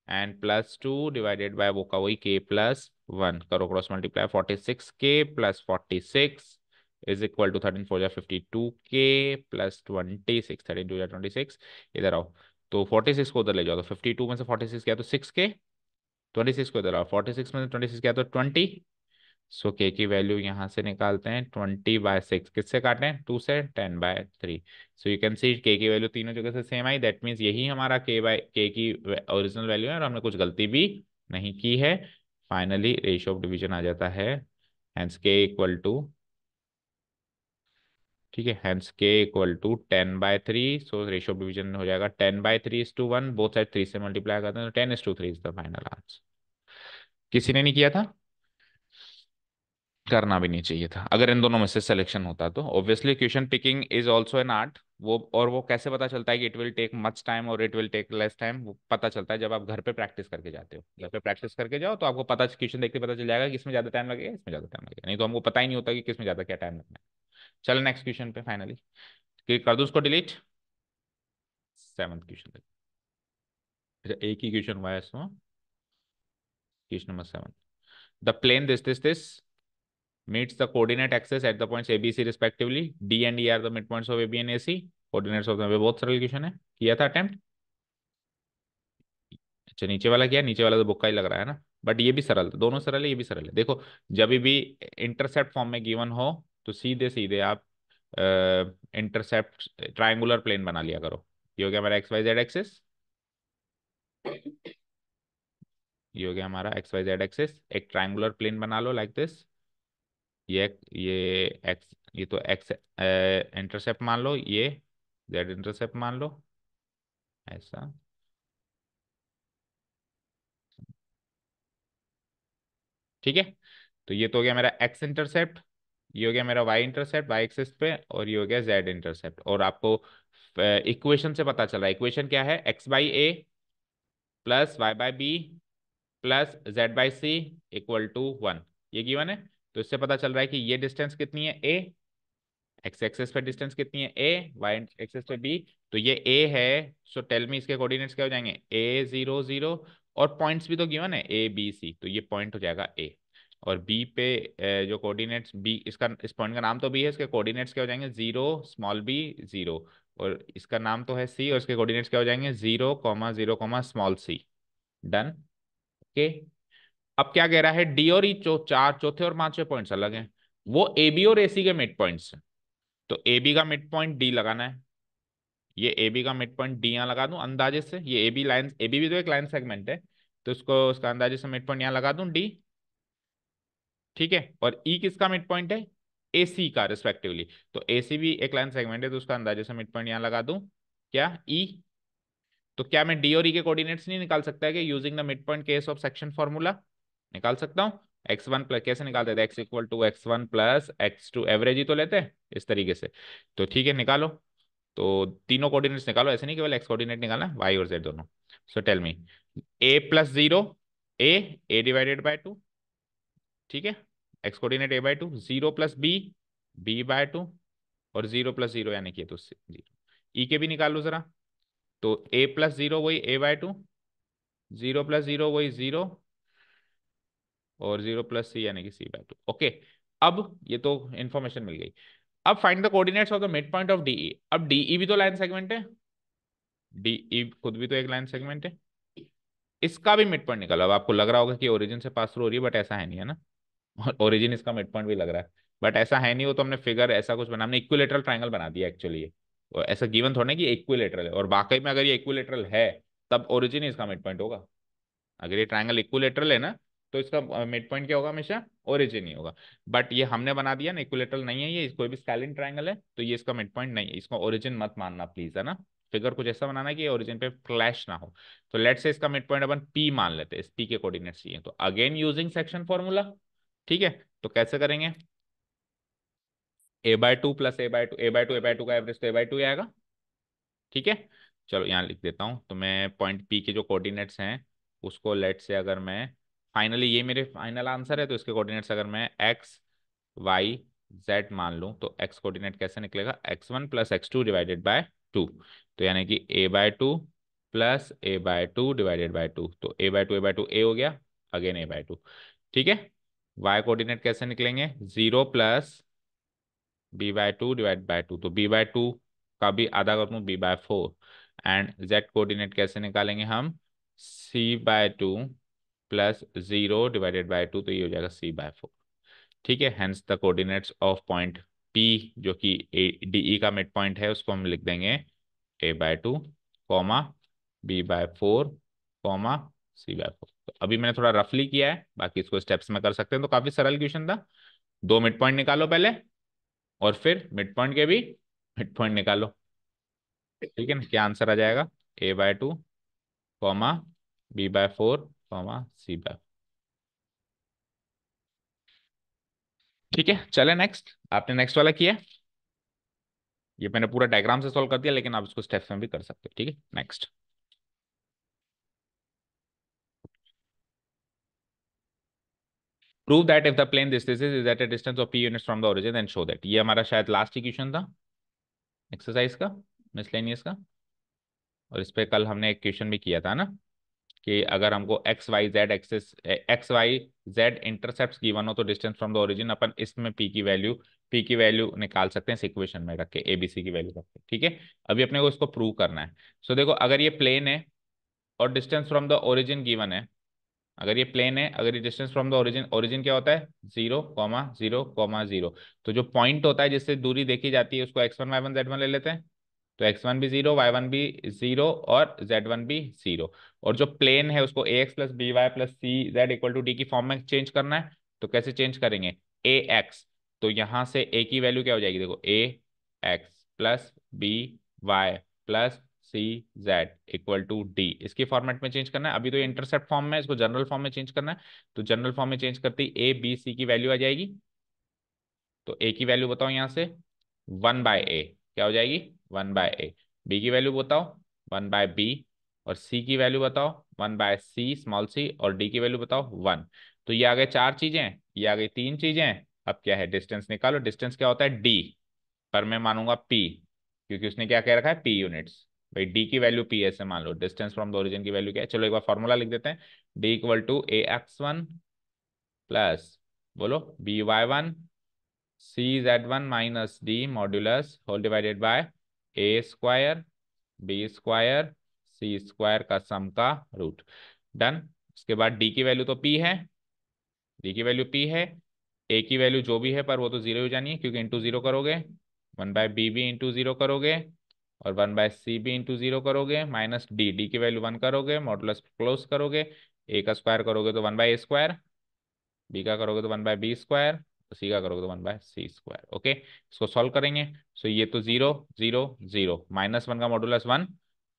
and plus two divided by वो का वही के प्लस वन करो cross multiply forty six k plus forty six is equal to thirteen four fifty two k plus twenty six thirteen two twenty six इधर आओ तो forty six को उधर ले जाओ तो फिफ्टी टू में से फोर्टी सिक्स क्या तो सिक्स के ट्वेंटी सिक्स को इधर आओ फोर्टी सिक्स में से ट्वेंटी सिक्स क्या तो ट्वेंटी सो के की वैल्यू यहाँ से निकालते हैं ट्वेंटी बाय सिक्स किससे काटें टू से ten by three so you can see k की वैल्यू तीनों जगह से सेम आई दैट मीन्स यही हमारा के बाय के की ओरिजिनल वैल्यू है और हमने कुछ गलती भी नहीं की है फाइनली रेशियो ऑफ डिवीजन आ जाता है हैंस के इक्वल टू ठीक है hence k equal to ten by three so ratio of division हो जाएगा ten by three is to one both side three से मल्टीप्लाई करते हैं तो ten is to three is the final answer किसी ने नहीं किया था करना भी नहीं चाहिए था अगर इन दोनों में से सिलेक्शन होता तो obviously question picking is also an art वो और वो कैसे पता चलता है कि it will take much time और it will take less time वो पता चलता है जब आप घर पे प्रैक्टिस करके जाते हो घर पे प्रैक्टिस करके जाओ तो आपको पता क्वेश्चन देखते पता चल जाएगा कि इसमें ज़्यादा टाइम लगेगा इसमें ज़्यादा टाइम लगेगा नहीं तो हमको पता ही नहीं होता कि किसमें ज़्यादा क्या टाइम लगना है चलो नेक्स्ट क्वेश्चन पे फाइनली क्लिक कर दो उसको डिलीट सेवन्थ क्वेश्चन अच्छा एक ही क्वेश्चन हुआ है इसमें question number seven the plane this this this meets the coordinate axis at the points ABC respectively. D and E are the midpoints of AB and AC. Coordinates of them बहुत सरल question है किया tha attempt? अच्छा नीचे वाला क्या नीचे वाला तो बुक का ही लग रहा है ना बट ये भी सरल दोनों सरल है ये भी सरल है देखो जब भी intercept form में given हो तो सीधे सीधे आप इंटरसेप्ट ट्राइंगुलर प्लेन बना लिया करो ये हो गया हमारा एक्स वाई जेड एक्सिस ये हो गया हमारा एक्स वाई जेड एक्सिस एक ट्राइंगुलर प्लेन बना लो लाइक like दिस ये ये एक्स ये तो एक्स इंटरसेप्ट मान लो ये जेड इंटरसेप्ट मान लो ऐसा ठीक है तो ये तो हो गया मेरा एक्स इंटरसेप्ट ये हो गया मेरा वाई इंटरसेप्ट वाई एक्सिस पे और ये हो गया जेड इंटरसेप्ट और आपको इक्वेशन से पता चल रहा है इक्वेशन क्या है x by a plus y by b plus z by c equal to one ये गिवन है तो इससे पता चल रहा है कि ये डिस्टेंस कितनी है ए एक्स एक्सेस पर डिस्टेंस कितनी है ए वाई एक्सेस पर बी तो ये ए है सो टेल मी इसके कोऑर्डिनेट्स क्या हो जाएंगे ए जीरो जीरो और पॉइंट्स भी तो गिवन है ए बी सी तो ये पॉइंट हो जाएगा ए और बी पे जो कोऑर्डिनेट्स बी इसका इस पॉइंट का नाम तो बी है इसके कोऑर्डिनेट्स क्या हो जाएंगे जीरो स्मॉल बी जीरो और इसका नाम तो है सी और इसके कोऑर्डिनेट्स क्या हो जाएंगे zero comma zero comma small c done okay अब क्या कह रहा है डी और ई चार चौथे और पांचवे पॉइंट्स अलग हैं वो ए बी और ए सी के मिड पॉइंट्स हैं तो ए बी का मिड पॉइंट डी लगाना है ये ए बी का मिड पॉइंट डी यहाँ लगा दूं अंदाजे से ये a B line a b भी तो एक लाइन सेगमेंट है तो इसको उसका अंदाजे से मिड पॉइंट यहाँ लगा दूं डी ठीक है और ई e किसका मिड पॉइंट है ए सी का रिस्पेक्टिवली तो ए सी भी एक लाइन सेगमेंट है तो उसका अंदाजे से मिड पॉइंट यहाँ लगा दूं क्या ई e? तो क्या मैं डी और ई e के कोऑर्डिनेट्स नहीं निकाल सकता है कि using the mid point case of section formula निकाल सकता हूँ एक्स वन प्लस कैसे निकालते थे x equal to x one plus x two average ही तो लेते हैं इस तरीके से तो ठीक है निकालो तो तीनों कोऑर्डिनेट्स निकालो ऐसे नहीं केवल एक्स कोऑर्डिनेट निकालना वाई और जेड दोनों so tell me a plus zero a a divided by two ठीक है x coordinate a by two zero plus b b by two और जीरो प्लस जीरो यानी कि तो जीरो ई e के भी निकाल लो जरा तो ए प्लस जीरो वही A by two zero plus zero वही जीरो और जीरो प्लस सी यानी कि सी बाय टू ओके अब ये तो इन्फॉर्मेशन मिल गई अब find the coordinates of the mid point of DE अब डीई e भी तो लाइन सेगमेंट है ई e खुद भी तो एक लाइन सेगमेंट है इसका भी मिड पॉइंट निकलो अब आपको लग रहा होगा कि ओरिजिन से पास थ्रू हो रही है बट ऐसा है नहीं है ना और ओरिजिन इसका मिड पॉइंट भी लग रहा है बट ऐसा है नहीं वो तो हमने फिगर ऐसा कुछ बना हमने इक्विलेटरल ट्राइंगल बना दिया एक्चुअली ये और ऐसा गिवन थोड़ा कि इक्विलेटरल है और वाकई में अगर ये इक्विलेटरल है तब ओरिजिन इसका मिड पॉइंट होगा अगर ये ट्राइंगल इक्विलेटरल है ना तो इसका मिड पॉइंट क्या होगा हमेशा ओरिजिन ही होगा बट ये हमने बना दिया ना इक्विलेटरल नहीं है ये कोई भी स्कैलिन ट्राइंगल है तो ये इसका मिड पॉइंट नहीं है इसका ओरिजिन मत मानना प्लीज है ना फिगर कुछ ऐसा बनाना कि ओरिजिन पे क्लैश ना हो तो लेट से इसका मिड पॉइंट अपन पी मान लेते हैं पी के कोर्डिनेट चाहिए तो अगेन यूजिंग सेक्शन फॉर्मूला ठीक है तो कैसे करेंगे a by two plus a by two a by two a by two का एवरेज तो ए बाय टू ही आएगा ठीक है चलो यहाँ लिख देता हूँ तो मैं पॉइंट पी के जो कोऑर्डिनेट्स हैं उसको लेट से अगर मैं फाइनली ये मेरे फाइनल आंसर है तो इसके कोऑर्डिनेट्स अगर मैं एक्स वाई जेड मान लूँ तो एक्स कोऑर्डिनेट कैसे निकलेगा x one plus x two divided by two तो यानी कि a by two plus a by two divided by two तो a by two a by two a हो गया अगेन ए बाय टू ठीक है वाई कोऑर्डिनेट कैसे निकलेंगे zero plus b by two divide by two तो b by two का भी आधा कर दूँ b by four and z coordinate कैसे निकालेंगे हम c by two plus zero divided by two तो ये हो जाएगा सी बाय फोर ठीक है hence the coordinates of point p जो कि ए डी ई का मिड पॉइंट है उसको हम लिख देंगे a by two comma b by four comma c by four तो अभी मैंने थोड़ा रफली किया है बाकी इसको स्टेप्स में कर सकते हैं तो काफी सरल क्वेश्चन था दो मिड पॉइंट निकालो पहले और फिर मिड पॉइंट के भी मिड पॉइंट निकालो ठीक है ना क्या आंसर आ जाएगा a by two comma b by four comma c बैफ ठीक है चले नेक्स्ट आपने नेक्स्ट वाला किया ये मैंने पूरा डायग्राम से सॉल्व कर दिया लेकिन आप इसको स्टेप्स में भी कर सकते हो ठीक है next prove that if the plane distance is at a distance of P units from the origin and show that ये हमारा शायद लास्ट इक्वेशन था एक्सरसाइज का मिसलेनियस का और इस पर कल हमने एक क्वेश्चन भी किया था ना कि अगर हमको X Y Z axes X Y Z intercept given हो तो डिस्टेंस फ्रॉम द ओरिजिन अपन इसमें पी की वैल्यू पी की वैल्यू निकाल सकते हैं इस इक्वेशन में रख के एबीसी की वैल्यू रख के ठीक है अभी अपने को इसको प्रूव करना है सो so, देखो अगर ये प्लेन है और distance from the origin given है अगर ये प्लेन है अगर ये distance from the origin origin क्या होता है zero comma zero comma zero तो जो पॉइंट होता है जिससे दूरी देखी जाती है उसको X one Y one Z one ले लेते हैं तो एक्स वन भी जीरो वाई वन भी जीरो और जेड वन भी जीरो और जो प्लेन है उसको A X plus B Y plus C Z equal to D की फॉर्म में चेंज करना है तो कैसे चेंज करेंगे ए एक्स तो यहां से ए की वैल्यू क्या हो जाएगी देखो A X plus B Y plus C Z equal to D इसके फॉर्मेट में चेंज करना है अभी तो इंटरसेप्ट फॉर्म में इसको जनरल फॉर्म में चेंज करना है तो जनरल फॉर्म में चेंज करती ए बी सी की वैल्यू आ जाएगी तो ए की वैल्यू बताओ यहाँ से वन बाय ए क्या हो जाएगी वन बाय ए बी की वैल्यू बताओ वन बाय बी और सी की वैल्यू बताओ one by C small C और डी की वैल्यू बताओ वन तो ये आ गए चार चीजें ये आ गई तीन चीजें अब क्या है डिस्टेंस निकालो डिस्टेंस क्या होता है डी पर मैं मानूंगा पी क्योंकि उसने क्या कह रखा है पी यूनिट्स भाई डी की वैल्यू पी ऐसे मान लो डिस्टेंस फ्रॉम द ओरिजिन की वैल्यू क्या है चलो एक बार फॉर्मूला लिख देते हैं D equal to A X one plus बोलो B Y one C Z one minus D modulus whole divided by A square B square C square का सम का रूट डन उसके बाद डी की वैल्यू तो पी है D की value P है ए की वैल्यू जो भी है पर वो तो जीरो हो जानी है क्योंकि इंटू जीरो करोगे वन बाय बी भी इंटू जीरो करोगे और वन बाय सी भी इंटू जीरो करोगे माइनस डी डी की वैल्यू वन करोगे मॉडुलस क्लोज करोगे ए का स्क्वायर करोगे तो one by A square B का करोगे तो वन बाय बी स्क्वायर तो सी का करोगे तो one by C square okay इसको सॉल्व करेंगे सो ये तो zero zero zero minus one का मॉडुलस वन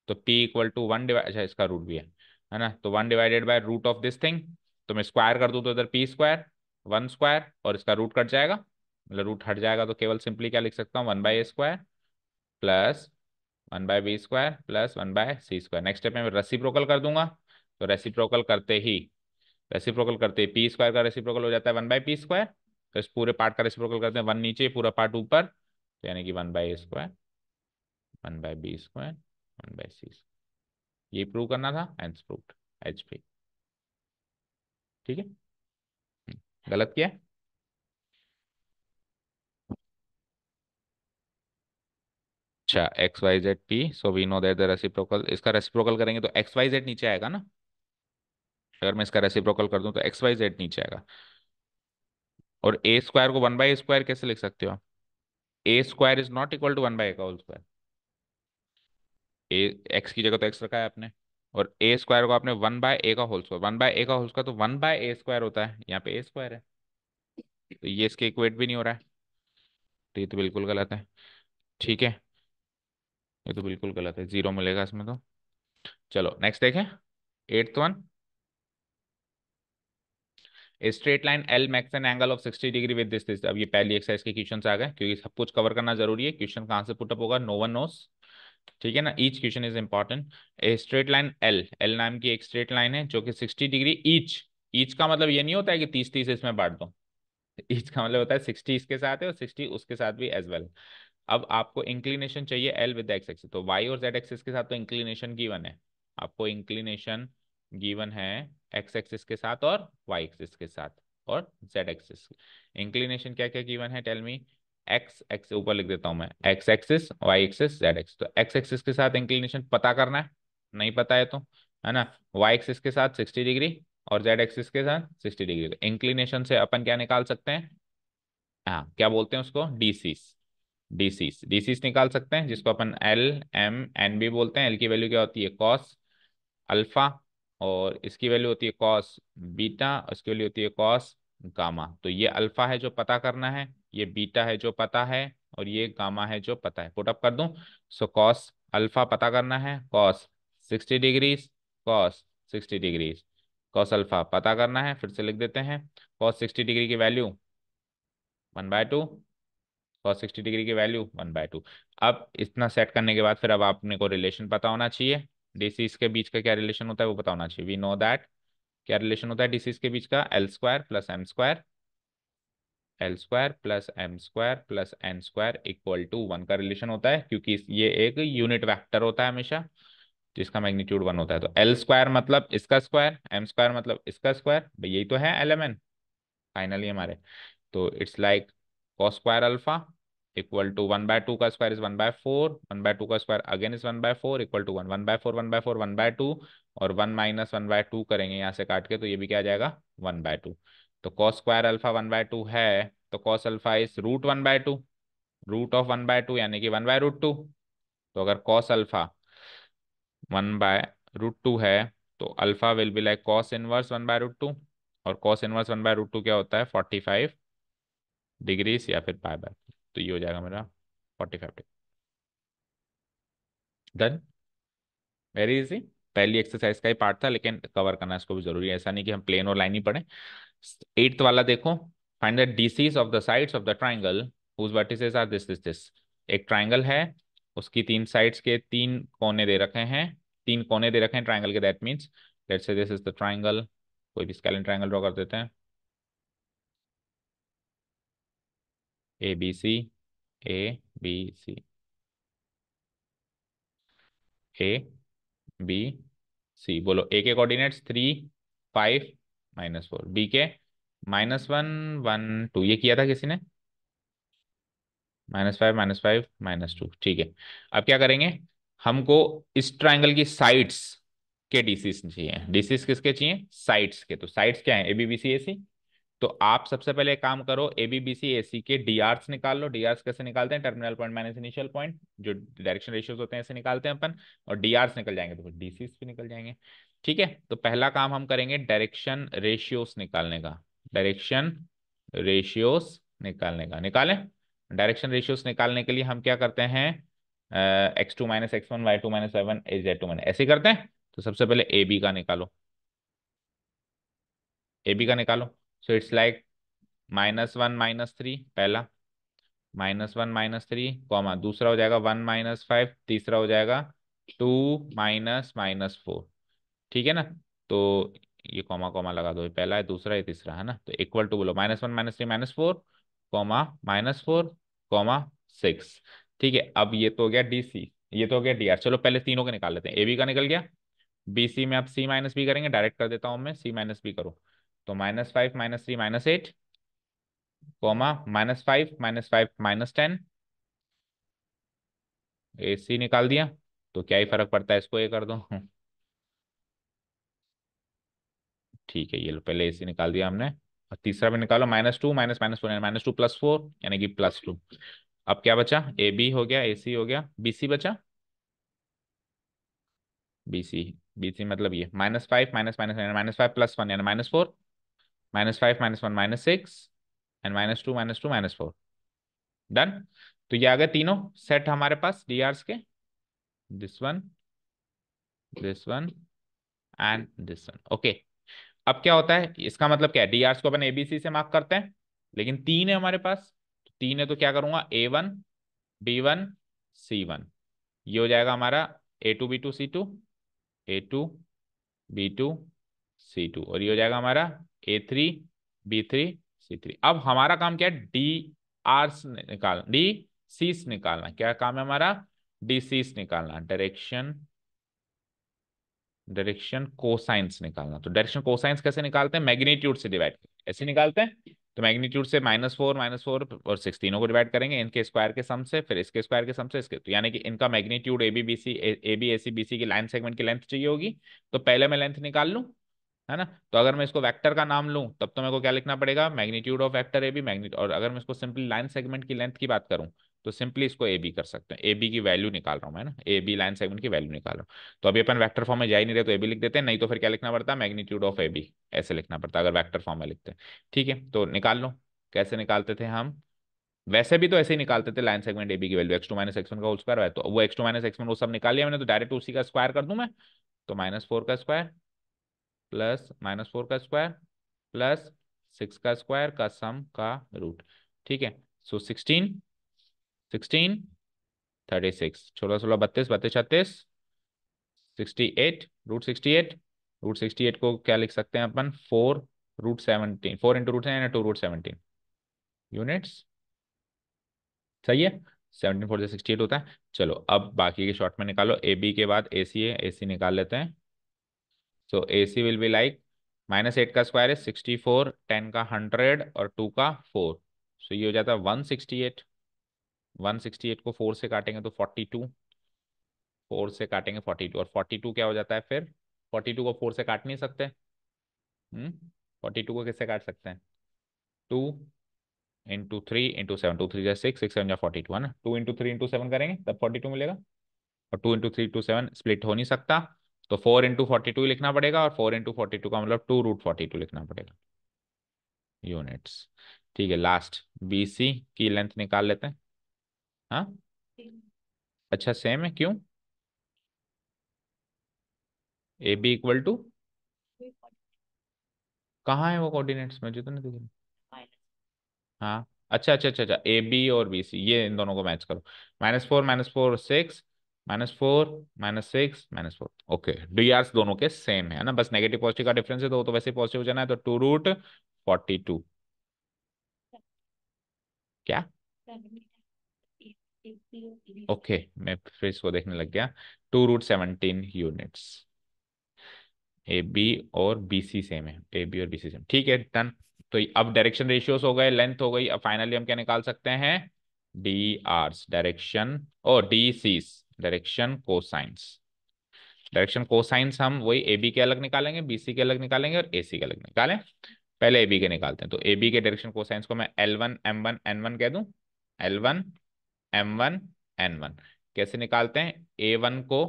तो P equal to one divide अच्छा इसका रूट भी है है ना तो one divided by root of this thing तो मैं स्क्वायर कर दूँ तो इधर पी स्क्वायर वन स्क्वायर और इसका रूट कट जाएगा मतलब रूट हट जाएगा तो केवल सिंपली क्या लिख सकता हूँ one by A square plus one by B square plus one by C square next step में मैं रेसिप्रोकल कर दूंगा तो रेसिप्रोकल करते ही रेसिप्रोकल करते ही पी स्क्वायर का रेसिप्रोकल हो जाता है वन बाय पी स्क्वायर तो इस पूरे पार्ट का रेसिप्रोकल करते हैं वन नीचे पूरा पार्ट ऊपर तो यानी कि one by A square one by B square one by six ये प्रूव करना था एंस प्रूव एच पी ठीक है हम्म, गलत क्या अच्छा X Y Z P so we know that the reciprocal इसका रेसिप्रोकल करेंगे तो एक्स वाई जेड नीचे आएगा ना अगर मैं इसका रेसिप्रोकल कर दूं तो एक्स वाई जेड नीचे आएगा और ए स्क्वायर को वन बाई स्क्वायर कैसे लिख सकते हो आप A square is not equal to one by का स्क्वायर ए एक्स की जगह तो एक्स रखा है आपने और ए स्क्वायर को आपने वन बाय ए का whole square one by A का होल स्क्वायर तो वन बाय ए स्क्वायर होता है यहाँ पे ए स्क्वायर है तो ये इसके इक्वेट भी नहीं हो रहा है तो ये तो बिल्कुल गलत है ठीक है ये तो बिल्कुल गलत है जीरो मिलेगा इसमें तो चलो नेक्स्ट देखें eighth one straight line L makes an angle of sixty degree with this अब ये पहली एक्सरसाइज के क्वेश्चन आ गए क्योंकि सब कुछ कवर करना जरूरी है क्वेश्चन कहाँ से पुटअप होगा नो वन नोस ठीक है ना each question is important straight line L L नाम की एक स्ट्रेट लाइन है जो कि सिक्सटी डिग्री ईच ईच का मतलब ये नहीं होता है कि तीस तीस इसमें बांट दो ईच का मतलब होता है सिक्सटी इसके साथ है और सिक्सटी उसके साथ भी एज वेल well. अब आपको इंक्लिनेशन चाहिए एल विद एक्स एक्स तो वाई और जेड एक्सिस के साथ तो इंक्लिनेशन गिवन है आपको इंक्लिनेशन गिवन है एक्स एक्सिस के साथ और वाई एक्सिस के साथ और जेड एक्सिस इंक्लिनेशन क्या क्या गिवन है टेल मी एक्स एक्स ऊपर लिख देता हूं मैं X axis Y axis Z X तो एक्स एक्सिस के साथ इंक्लिनेशन पता करना है नहीं पता है तो है ना वाई एक्सिस के साथ सिक्सटी डिग्री और जेड एक्सिस के साथ सिक्सटी डिग्री तो इंक्लिनेशन से अपन क्या निकाल सकते हैं हाँ क्या बोलते हैं उसको डीसीस डीसीस डीसीस निकाल सकते हैं जिसको अपन एल एम एन बी बोलते हैं एल की वैल्यू क्या होती है कॉस अल्फा और इसकी वैल्यू होती है कॉस बीटा उसकी वैल्यू होती है कॉस गामा तो ये अल्फा है जो पता करना है ये बीटा है जो पता है और ये गामा है जो पता है पुटअप कर दूं सो कॉस अल्फा पता करना है cos sixty degrees cos sixty degrees cos alpha पता करना है फिर से लिख देते हैं कॉस सिक्सटी डिग्री की value one by two cos sixty degree की वैल्यू वन बाय टू अब इतना सेट करने के बाद फिर अब आपने को रिलेशन पता होना चाहिए डीसी इसके बीच का क्या रिलेशन होता है वो पता होना चाहिए वी नो दैट क्या रिलेशन होता है डिसीज के बीच का L square plus M square L square plus M square plus N square equal to one का रिलेशन होता है क्योंकि ये एक यूनिट वैक्टर होता है हमेशा जिसका मैग्नीट्यूड वन होता है तो एल स्क्वायर मतलब इसका स्क्वायर एम स्क्वायर मतलब इसका स्क्वायर यही तो है एलेवन फाइनली हमारे तो it's like cos square alpha equal to one by two का square is one by four one by two का square again is one by four equal to one one by four one by four one by two और one minus one by two करेंगे यहाँ से काट के तो ये भी क्या आ जाएगा वन बाय टू तो cos square alpha one by two है तो cos alpha is root one by two root of one by two यानी कि वन बाय रूट टू तो अगर cos alpha one by root two है तो alpha will be like cos inverse one by root two और cos inverse one by root two क्या होता है फोर्टी फाइव डिग्रीज या फिर पाई बाय तो ये हो जाएगा मेरा forty five day done very easy पहली एक्सरसाइज का ही पार्ट था लेकिन कवर करना इसको भी जरूरी है ऐसा नहीं कि हम प्लेन और लाइन ही पढ़े एट्थ वाला देखो find the DCs of the sides of the triangle whose vertices are this this this एक ट्राइंगल है उसकी तीन साइड्स के तीन कोने दे रखे हैं तीन कोने दे रखे हैं ट्राइंगल के that means let's say this is the triangle कोई भी स्केलिन ट्राइंगल ड्रॉ कर देते हैं A B C A B C A B C बोलो ए के coordinates three five minus four B के माइनस वन वन टू ये किया था किसी ने minus five minus five minus two ठीक है अब क्या करेंगे हमको इस ट्राइंगल की साइड्स के डीसीस चाहिए डीसीस किसके चाहिए साइड्स के तो साइड्स क्या है एबीबीसी एसी तो आप सबसे पहले एक काम करो एबीबीसी एसी के डीआर निकाल लो डीआर कैसे निकालते हैं terminal point minus initial point जो डायरेक्शन रेशियोज होते हैं ऐसे निकालते हैं अपन और डीआर निकल जाएंगे तो फिर डीसीस भी निकल जाएंगे ठीक है तो पहला काम हम करेंगे डायरेक्शन रेशियोस निकालने का डायरेक्शन रेशियोस निकालने का निकालें डायरेक्शन रेशियोस निकालने के लिए हम क्या करते हैं X two minus x one Y two minus Y one Z two minus ऐसे करते हैं तो सबसे पहले ए बी का निकालो ए बी का निकालो so it's like minus one minus three पहला minus one minus three comma दूसरा हो जाएगा वन माइनस फाइव तीसरा हो जाएगा टू माइनस माइनस फोर ठीक है ना तो ये कॉमा कॉमा लगा दो पहला है दूसरा है तीसरा है ना तो इक्वल टू बोलो minus one minus three minus four comma minus four comma six ठीक है अब ये तो हो गया डी सी ये तो हो गया डी आर चलो पहले तीनों के निकाल लेते हैं ए बी का निकल गया बी सी में आप सी माइनस बी करेंगे डायरेक्ट कर देता हूँ मैं सी माइनस बी करो तो minus five minus three minus eight comma minus five minus five minus ten A C निकाल दिया तो क्या ही फर्क पड़ता है इसको ये कर दो ठीक है ये लो पहले ए सी निकाल दिया हमने और तीसरा भी निकालो minus two minus minus four minus two plus four यानी कि प्लस टू अब क्या बचा ए बी हो गया ए सी हो गया बी सी बचा बी सी बी सी मतलब ये minus five minus minus minus five plus one यानी minus four minus five minus one minus six and minus two minus two minus four done तो ये आ गए तीनों सेट हमारे पास डी के this one this one and this one okay अब क्या होता है इसका मतलब क्या है डी को अपन एबीसी से मार्क करते हैं लेकिन तीन है हमारे पास तो तीन है तो क्या करूंगा A one B one C one ये हो जाएगा हमारा A two B two C two A two B two C two और ये हो जाएगा हमारा A three B three C three अब हमारा काम क्या है डी आर निकाल डी सी निकालना क्या काम है हमारा डी सी निकालना डायरेक्शन डायरेक्शन कोसाइंस निकालना तो डायरेक्शन कोसाइंस कैसे निकालते हैं मैग्नीट्यूड से डिवाइड ऐसे निकालते हैं तो मैग्नीट्यूड से माइनस फोर माइनस फोर और सिक्स तीनों को डिवाइड करेंगे इनके स्क्वायर के सम से फिर इसके स्क्वायर के सम से इसके तो यानी कि इनका magnitude A B B C A B A C B C की लाइन सेगमेंट की लेंथ चाहिए होगी तो पहले मैं लेंथ निकाल लूँ है ना तो अगर मैं इसको वेक्टर का नाम लूं तब तो मेरे को क्या लिखना पड़ेगा magnitude of vector A B magnitude और अगर मैं इसको सिंपली लाइन सेगमेंट की लेंथ की बात करूं तो सिंपली इसको ए बी कर सकते हैं ए बी की वैल्यू निकाल रहा हूँ मैं ना ए बी लाइन सेगमेंट की वैल्यू निकाल रहा हूँ तो अभी अपन वैक्टर फॉर्म में जा ही नहीं रहे तो ए बी लिख देते हैं नहीं तो फिर क्या लिखना पड़ता है मैग्नीट्यूड ऑफ ए बी ऐसे लिखना पड़ता है अगर वैक्टर फॉर्म में लिखते हैं ठीक है तो निकाल लो कैसे निकालते थे हम वैसे भी तो ऐसे ही निकालते थे लाइन सेगमेंट ए बी की value X two minus x one का होल स्क्वायर है तो वो X two minus x one वो सब निकाल लिया मैंने तो डायरेक्ट उसी का स्क्वायर कर दूं मैं तो माइनस फोर का स्क्वायर प्लस माइनस फोर का स्क्वायर प्लस सिक्स का स्क्वायर का सम का रूट ठीक है so sixteen sixteen thirty six सोलह सोलह बत्तीस बत्तीस छत्तीस sixty eight root sixty eight root sixty eight को क्या लिख सकते हैं अपन four root seventeen four into root two root seventeen units सही है सेवनटीन फोर से सिक्सटी एट होता है चलो अब बाकी के शॉर्ट में निकालो ए बी के बाद ए सी है ए सी निकाल लेते हैं so A C will be like minus eight का स्क्वायर है सिक्सटी फोर टेन का हंड्रेड और टू का फोर सो so ये हो जाता है one sixty eight one sixty eight को फोर से काटेंगे तो फोर्टी टू फोर से काटेंगे फोर्टी टू और फोर्टी टू क्या हो जाता है फिर फोर्टी टू को फोर से काट नहीं सकते फोर्टी हम्म? टू को किससे काट सकते हैं two into three into seven two three जै सिक्स सिक्स सेवन या फोर्टी टू है ना two into three into seven करेंगे तब फोर्टी टू मिलेगा और two into three two seven split हो नहीं सकता तो फोर इंटू फोर्टी टू लिखना पड़ेगा और फोर इंटू फोर्टी टू का मतलब टू रूट फोर्टी टू लिखना पड़ेगा यूनिट्स ठीक है लास्ट बी सी की लेंथ निकाल लेते हैं हाँ अच्छा सेम है क्यों ए बी इक्वल टू कहाँ है वो कोऑर्डिनेट्स में जितने दिख तो रहा हाँ अच्छा अच्छा अच्छा अच्छा ए बी और बी सी ये इन दोनों को मैच करो minus four minus four six minus four minus six minus four okay D R दोनों के सेम है ना बस नेगेटिव पॉजिटिव का डिफरेंस है तो, तो वैसे पॉजिटिव हो जाना है तो टू रूट फोर्टी टू क्या ओके okay, मैं फिर इसको देखने लग गया two root seventeen units A B और बी सी सेम है ए बी और बी सी सेम ठीक है डन तो अब डायरेक्शन रेशियोस हो गए लेंथ हो गई अब फाइनली हम क्या निकाल सकते हैं डी आर डायरेक्शन और D Cs direction cosines direction cosines हम वही ए बी के अलग निकालेंगे बी सी के अलग निकालेंगे और ए सी के अलग निकालें पहले ए बी के निकालते हैं तो ए बी के डायरेक्शन कोसाइंस को मैं L one M one N one कह दूं L one M one N one कैसे निकालते हैं ए वन को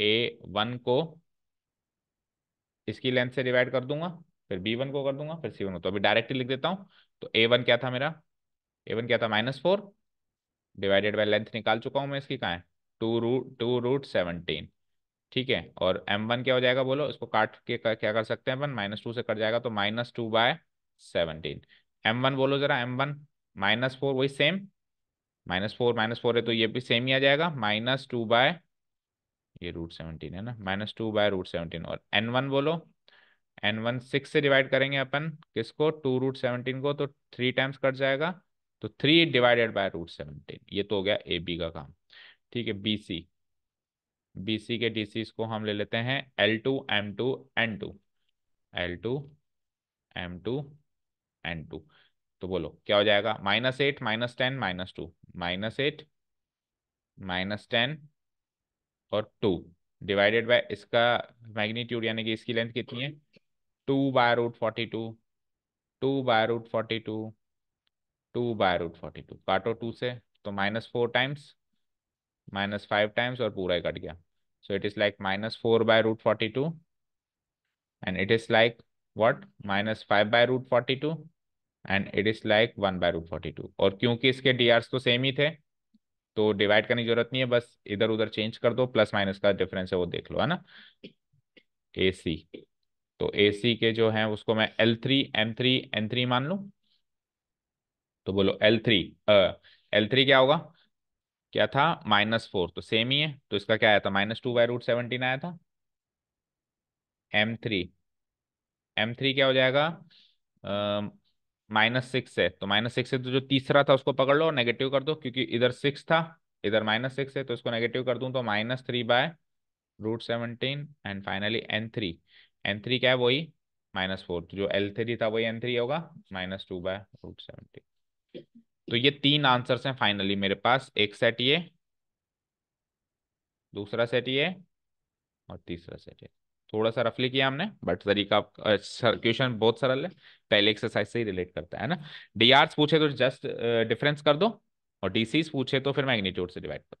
ए वन को इसकी लेंथ से डिवाइड कर दूंगा फिर बी वन को कर दूंगा फिर सी वन को तो अभी डायरेक्टली लिख देता हूँ तो ए वन क्या था मेरा ए वन क्या था minus four divided by length निकाल चुका हूँ मैं इसकी कहाँ है two root two root seventeen ठीक है और एम वन क्या हो जाएगा बोलो इसको काट के कर, क्या कर सकते हैं अपन माइनस टू से कट जाएगा तो minus two by seventeen M one बोलो जरा एम वन माइनस फोर वही same minus four minus four है तो ये भी सेम ही आ जाएगा माइनस टू बाय ये रूट सेवनटीन है ना minus two by root seventeen और एन वन बोलो एन वन सिक्स से डिवाइड करेंगे अपन किसको टू रूट सेवनटीन को तो थ्री टाइम्स कट जाएगा तो three divided by root seventeen ये तो हो गया ए बी का काम ठीक है बीसी बीसी के डीसीज को हम ले लेते हैं L two M two N two L two M two N two तो बोलो क्या हो जाएगा minus eight minus ten minus two minus eight minus ten और टू डिवाइडेड बाय इसका मैग्नीट्यूड यानी कि इसकी लेंथ कितनी है two by root forty two two by root forty two two by root forty two काटो टू से तो minus four times minus five times और पूरा ही कट गया so it is like minus four by root forty two and it is like what minus five by root forty two and it is like one by root forty two और क्योंकि इसके D तो same ही थे तो divide करने की जरूरत नहीं है बस इधर उधर चेंज कर दो प्लस माइनस का डिफरेंस है वो देख लो है ना ए सी तो ए सी के जो है उसको मैं L three M three N three मान लू तो बोलो एल थ्री एल थ्री क्या होगा क्या था माइनस फोर तो सेम ही है तो इसका क्या आया था minus two by root seventeen आया था एम थ्री एम थ्री क्या हो जाएगा माइनस सिक्स है तो माइनस सिक्स है तो जो तीसरा था उसको पकड़ लो और नेगेटिव कर दो क्योंकि इधर सिक्स था इधर माइनस सिक्स है तो इसको नेगेटिव कर दूं तो minus three by root seventeen and finally N three N three क्या है वही माइनस फोर तो जो एल थ्री था वही एन थ्री होगा minus two by root seventeen तो ये तीन आंसर्स हैं फाइनली मेरे पास एक सेट ये दूसरा सेट ये और तीसरा सेट ये थोड़ा सा रफली किया हमने बट तरीका क्वेश्चन बहुत सरल है पहले एक्सरसाइज से ही रिलेट करता है ना डी पूछे तो जस्ट डिफरेंस कर दो और डी पूछे तो फिर मैग्नीट्यूड से डिवाइड करो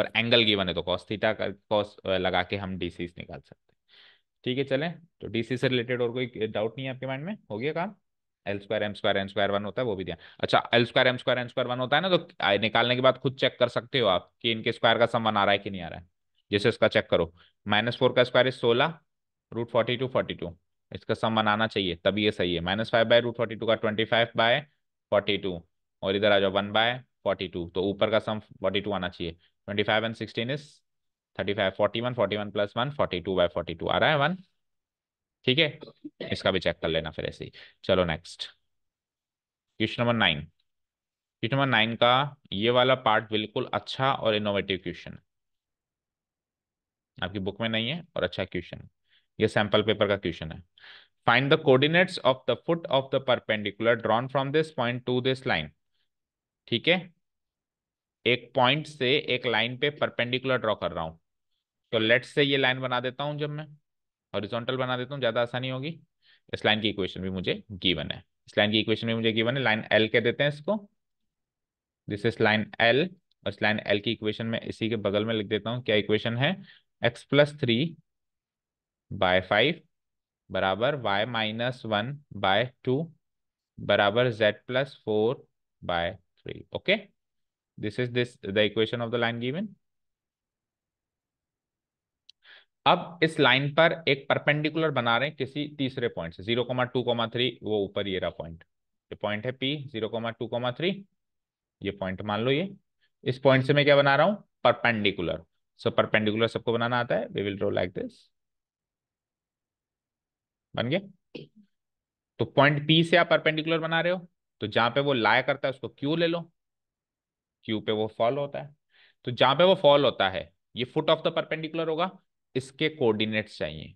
और एंगल गिवन है तो कॉस थीटा कॉस लगा के हम डी निकाल सकते हैं ठीक है चलें तो डीसी से रिलेटेड और कोई डाउट नहीं है आपके माइंड में हो गया काम L square M square N square one होता है वो भी दिया अच्छा L square M square N square one होता है ना तो निकालने के बाद खुद चेक कर सकते हो आप कि इनके स्क्वायर का सम वन आ रहा है कि नहीं आ रहा है जैसे इसका चेक करो माइनस फोर का स्क्वायर इज सोलह root forty two forty two इसका सम वन आना चाहिए तभी ये सही है minus five by root forty two का twenty five by forty two और इधर आ जाओ वन बाय फोर्टी टू तो ऊपर का सम फोर्टी टू आना चाहिए twenty five and sixteen is thirty five forty one forty one plus one forty two by forty two आ रहा है वन ठीक है इसका भी चेक कर लेना फिर ऐसे ही चलो next question number nine question number nine का ये वाला पार्ट बिल्कुल अच्छा और इनोवेटिव क्वेश्चन आपकी बुक में नहीं है और अच्छा क्वेश्चन ये सैंपल पेपर का क्वेश्चन है find the coordinates of the foot of the perpendicular drawn from this point to this line ठीक है एक पॉइंट से एक लाइन पे परपेंडिकुलर ड्रॉ कर रहा हूं तो लेट से ये लाइन बना देता हूं जब मैं हॉरिजॉन्टल बना देता हूँ ज़्यादा आसानी होगी इस लाइन की इक्वेशन भी मुझे गिवन है इस लाइन की इक्वेशन भी मुझे गिवन है लाइन एल कह देते हैं इसको दिस इज लाइन एल और इस लाइन एल की इक्वेशन में इसी के बगल में लिख देता हूँ क्या इक्वेशन है X plus three by five बराबर Y minus one by two बराबर Z plus four by three okay this is this the equation of the line given अब इस लाइन पर एक परपेंडिकुलर बना रहे हैं किसी तीसरे पॉइंट से zero comma two comma three वो ऊपर ये रहा पॉइंट ये पॉइंट है P zero comma two comma three ये पॉइंट मान लो ये इस पॉइंट से मैं क्या बना रहा हूं परपेंडिकुलर सो परपेंडिकुलर सबको बनाना आता है we will draw like this बन गया तो पॉइंट पी से आप परपेंडिकुलर बना रहे हो तो जहां पे वो लाया करता है उसको क्यू ले लो क्यू पे वो फॉल होता है तो जहां पे वो फॉल होता है ये फुट ऑफ द परपेंडिकुलर होगा इसके कोऑर्डिनेट्स चाहिए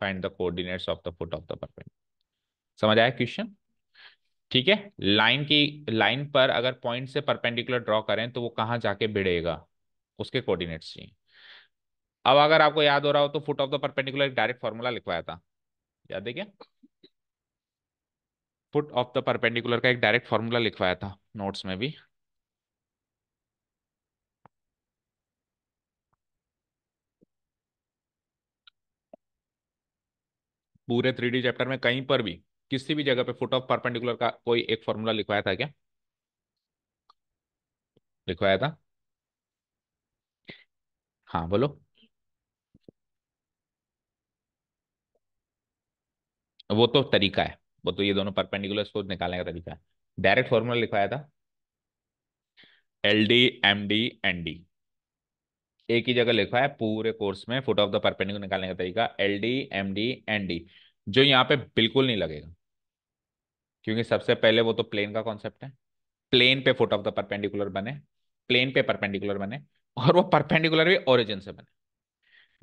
find the coordinates of the foot of the perpend समझ आया क्वेश्चन ठीक है लाइन की लाइन पर अगर पॉइंट से परपेंडिकुलर ड्रॉ करें तो वो कहां जाके भिड़ेगा उसके कोऑर्डिनेट्स चाहिए अब अगर आपको याद हो रहा हो तो फुट ऑफ द परपेंडिकुलर एक डायरेक्ट फॉर्मूला लिखवाया था याद है क्या फुट ऑफ द परपेंडिकुलर का एक डायरेक्ट फॉर्मूला लिखवाया था नोट्स में भी पूरे थ्री चैप्टर में कहीं पर भी किसी भी जगह पे फुट ऑफ परपेंडिकुलर का कोई एक फॉर्मूला लिखवाया था क्या लिखवाया था हाँ बोलो वो तो तरीका है वो तो ये दोनों परपेंडिकुलर को निकालने का तरीका है डायरेक्ट फॉर्मूला लिखवाया था L D M D N D एक ही जगह लिखा है पूरे कोर्स में फुट ऑफ द परपेंडिकुलर निकालने का तरीका L D M D N D जो यहाँ पे बिल्कुल नहीं लगेगा क्योंकि सबसे पहले वो तो प्लेन का कॉन्सेप्ट है प्लेन पे फुट ऑफ द परपेंडिकुलर बने प्लेन पे परपेंडिकुलर बने और वो परपेंडिकुलर भी ओरिजिन से बने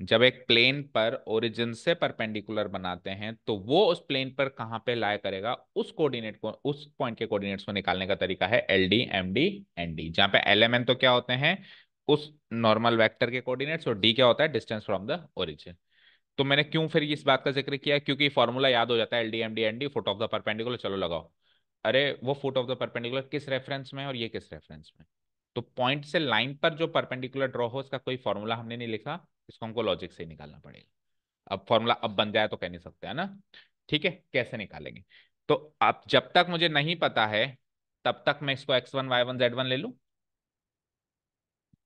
जब एक प्लेन पर ओरिजिन से परपेंडिकुलर बनाते हैं तो वो उस प्लेन पर कहाँ पे लाया करेगा उस कोऑर्डिनेट को उस पॉइंट के कोऑर्डिनेट्स को निकालने का तरीका है L D M D N D जहाँ पे एल एम एन तो क्या होते हैं उस नॉर्मल वेक्टर के कोऑर्डिनेट्स और डी क्या होता है डिस्टेंस फ्रॉम द ओरिजिन तो मैंने क्यों फिर इस बात का जिक्र किया क्योंकि फॉर्मूला याद हो जाता है L D M D N D foot of the perpendicular चलो लगाओ अरे वो फुट ऑफ द परपेंडिकुलर किस रेफरेंस में और ये किस रेफरेंस में तो पॉइंट से लाइन पर जो परपेंडिकुलर ड्रॉ हो उसका कोई फॉर्मूला हमने नहीं लिखा इसको हमको लॉजिक से ही निकालना पड़ेगा अब फॉर्मूला अब बन जाए तो कह नहीं सकते है ना ठीक है कैसे निकालेंगे तो अब जब तक मुझे नहीं पता है तब तक मैं इसको X one Y one Z one ले लूँ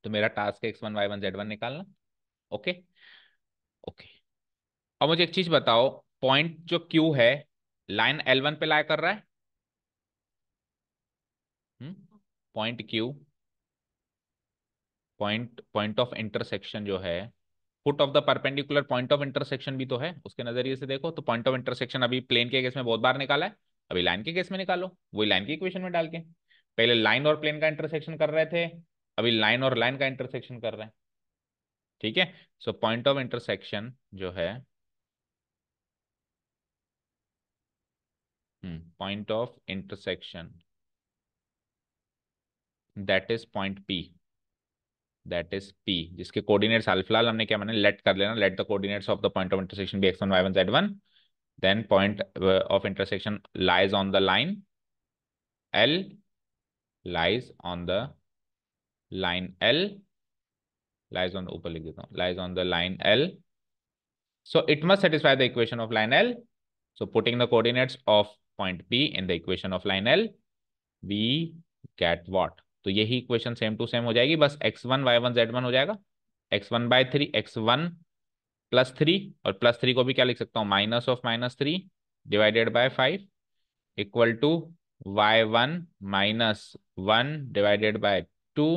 तो मेरा टास्क है x one Y one Z one निकालना ओके ओके अब मुझे एक चीज बताओ पॉइंट जो क्यू है लाइन एल वन पे लाया कर रहा है hmm, point Q point point of intersection जो है foot of the perpendicular point of intersection भी तो है उसके नजरिए से देखो तो पॉइंट ऑफ इंटरसेक्शन अभी प्लेन के केस में बहुत बार निकाला है अभी लाइन के केस में निकालो वही लाइन की इक्वेशन में डाल के पहले लाइन और प्लेन का इंटरसेक्शन कर रहे थे अभी लाइन और लाइन का इंटरसेक्शन कर रहे हैं ठीक है सो पॉइंट ऑफ इंटरसेक्शन जो है point of intersection that is point P that is P जिसके कोऑर्डिनेट्स हाल फिलहाल हमने क्या माने लेट कर लेना let the coordinates of the point of intersection be X one Y one Z one then point of intersection lies on the line L lies on the line L lies on ऊपर लिख देता हूं lies on the line L so it must satisfy the equation of line L so putting the coordinates of point p in the equation of line L we get what तो यही equation same to same हो जाएगी बस X one Y one Z one हो जाएगा X one by three X one plus three और plus three को भी क्या लिख सकता हूँ minus of minus three divided by five equal to Y one minus one divided by two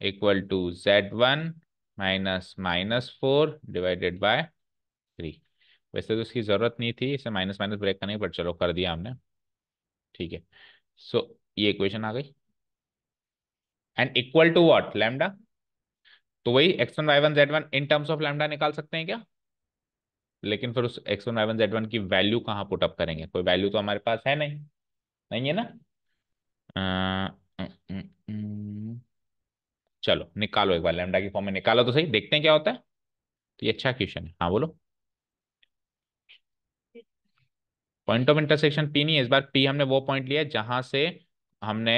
equal to z1 minus minus four divided by three वैसे तो इसकी ज़रूरत नहीं थी इसे माइनस माइनस ब्रेक करने बट चलो कर दिया हमने ठीक है सो ये इक्वेशन आ गई and equal to what lambda तो वही X one Y one Z one in terms of lambda निकाल सकते हैं क्या लेकिन फिर उस X one Y one Z one की वैल्यू कहाँ पुटअप करेंगे कोई वैल्यू तो हमारे पास है नहीं नहीं है ना आ, न, न, न, चलो निकालो एक बार लेमडा की फॉर्म में निकालो तो सही देखते हैं क्या होता है तो ये अच्छा क्वेश्चन है हाँ बोलो पॉइंट ऑफ इंटरसेक्शन पी नहीं है इस बार पी हमने वो पॉइंट लिया जहां से हमने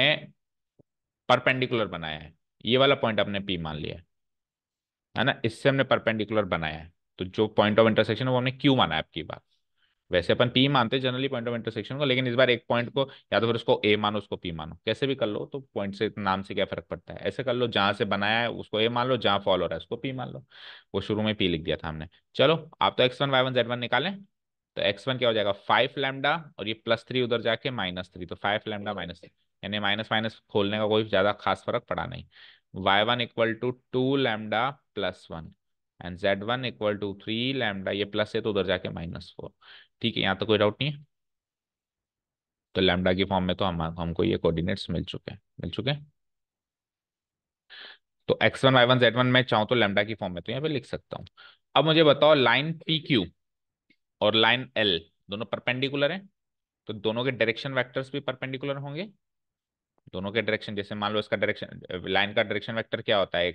परपेंडिकुलर बनाया है ये वाला पॉइंट हमने पी मान लिया है ना इससे हमने परपेंडिकुलर बनाया है तो जो पॉइंट ऑफ इंटरसेक्शन है वो हमने क्यू माना है आपकी बात वैसे अपन पी मानते हैं जनरली पॉइंट ऑफ इंटरसेक्शन को लेकिन इस बार एक पॉइंट को या तो फिर उसको ए मानो उसको पी मानो कैसे भी कर लो तो पॉइंट से नाम से क्या फर्क पड़ता है ऐसे कर लो जहां से बनाया है उसको ए मान लो जहां फॉलो रहा है उसको पी मान लो वो शुरू में पी लिख दिया था हमने चलो आप तो x one Y one Z one निकालें तो एक्स वन क्या हो जाएगा फाइव लैमडा और ये प्लस थ्री उधर जाके माइनस थ्री तो फाइव लैमडा माइनस थ्री यानी माइनस माइनस खोलने का कोई ज़्यादा खास फर्क पड़ा नहीं Y one equal to two lambda plus one and Z one equal to three lambda ये प्लस है तो उधर जाके माइनस फोर ठीक है यहाँ तो कोई डाउट नहीं है तो लैमडा के फॉर्म में तो हम हमको ये कोऑर्डिनेट्स मिल चुके हैं मिल चुके हैं तो x one Y one Z one मैं चाहूँ तो लैमडा की फॉर्म में तो यहाँ पे लिख सकता हूँ अब मुझे बताओ लाइन पी क्यू और लाइन एल दोनों परपेंडिकुलर हैं तो दोनों के डायरेक्शन वैक्टर्स भी परपेंडिकुलर होंगे दोनों के डायरेक्शन जैसे मान लो इसका डायरेक्शन लाइन का डायरेक्शन वैक्टर क्या होता है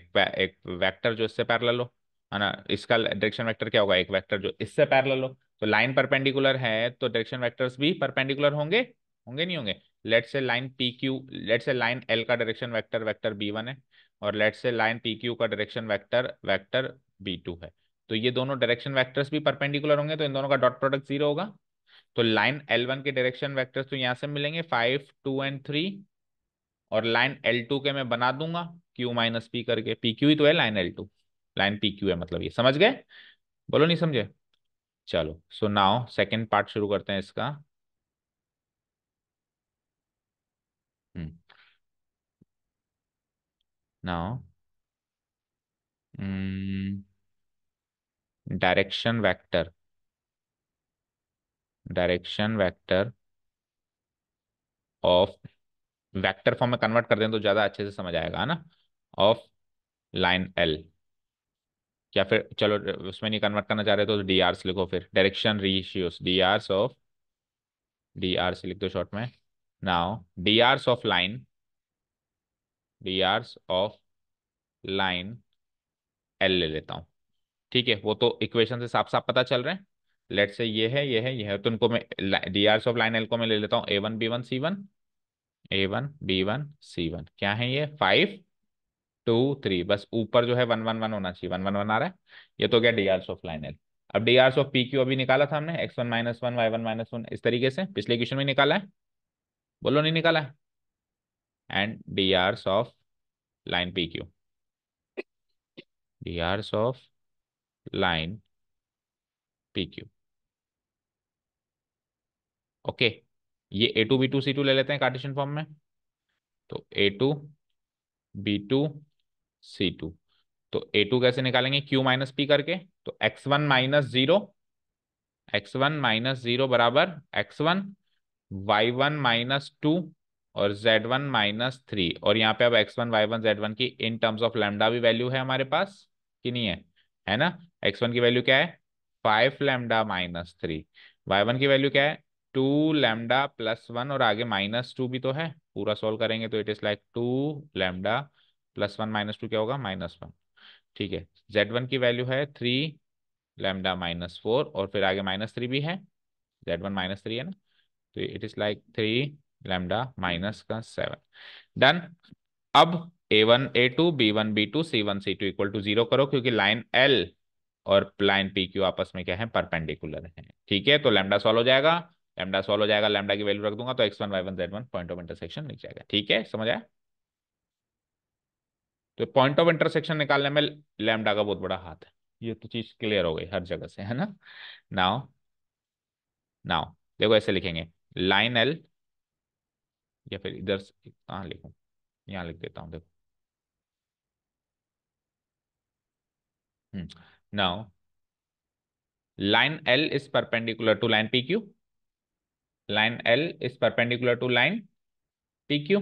एक वैक्टर जो इससे पैरल हो है ना इसका डायरेक्शन वेक्टर क्या होगा एक वेक्टर जो इससे पैरेलल हो तो लाइन परपेंडिकुलर है तो डायरेक्शन वेक्टर्स भी परपेंडिकुलर होंगे होंगे नहीं होंगे let say line P Q let say line L का direction vector vector b one है और let say line P Q का direction vector vector b two है तो ये दोनों डायरेक्शन वेक्टर्स भी परपेंडिकुलर होंगे तो इन दोनों का डॉट प्रोडक्ट जीरो होगा तो लाइन एल वन के डायरेक्शन वेक्टर्स तो यहाँ से मिलेंगे फाइव टू एंड थ्री और लाइन एल टू के मैं बना दूंगा क्यू माइनस पी करके पी क्यू ही तो है line L two line P Q है मतलब ये समझ गए बोलो नहीं समझे चलो सो नाउ सेकेंड पार्ट शुरू करते हैं इसका now direction vector direction vector of vector form में कन्वर्ट कर दें तो ज़्यादा अच्छे से समझ आएगा है ना ऑफ लाइन एल या फिर चलो उसमें नहीं कन्वर्ट करना चाह रहे तो डी आर्स लिखो फिर direction ratios D Rs of D Rs लिख दो शॉर्ट में now D Rs of line D Rs of line L ले लेता हूँ ठीक है वो तो इक्वेशन से साफ साफ पता चल रहे हैं लेट से ये है ये है ये है तो उनको मैं D Rs of line L को मैं ले लेता हूँ a one B one C one a one B one C one क्या है ये फाइव टू थ्री बस ऊपर जो है वन वन वन होना चाहिए वन वन वन आ रहा है ये तो क्या D Rs of line L अब D Rs of P Q अभी निकाला था हमने x one minus one Y one minus one इस तरीके से पिछले क्वेश्चन में निकाला है बोलो नहीं निकाला है and D Rs of line P Q D Rs of line P Q okay ये a two B two C two ले लेते हैं कार्टेशियन फॉर्म में तो a two B two C two तो ए टू कैसे निकालेंगे क्यू माइनस पी करके तो x one minus zero x one minus zero बराबर x one Y one minus two और जेड वन माइनस थ्री और यहाँ पे अब x one Y one Z one की इन टर्म्स ऑफ लेमडा भी वैल्यू है हमारे पास कि नहीं है है ना एक्स वन की वैल्यू क्या है five lambda minus three y one की वैल्यू क्या है टू लेमडा प्लस वन और आगे माइनस टू भी तो है पूरा सॉल्व करेंगे तो it is like two lambda plus one minus two क्या होगा माइनस वन ठीक है जेड वन की वैल्यू है थ्री लेमडा माइनस फोर और फिर आगे माइनस थ्री भी है जेड वन माइनस थ्री है ना तो it is like three lambda minus का सेवन डन अब a one A two B one B two C one C two equal to zero करो क्योंकि लाइन एल और लाइन पी क्यू आपस में क्या है परपेंडिकुलर है ठीक है तो लेमडा सॉल्व हो जाएगा लेमडा सॉल्व हो जाएगा लेमडा की वैल्यू रख दूंगा तो x one Y one Z one point of intersection लिख जाएगा ठीक है समझ आया तो पॉइंट ऑफ इंटरसेक्शन निकालने में लैमडा का बहुत बड़ा हाथ है ये तो चीज क्लियर हो गई हर जगह से है ना नाउ नाउ देखो ऐसे लिखेंगे लाइन एल या फिर इधर कहा लिखू यहां लिख देता हूं देखो now line L is perpendicular to line P Q line L is perpendicular to line P Q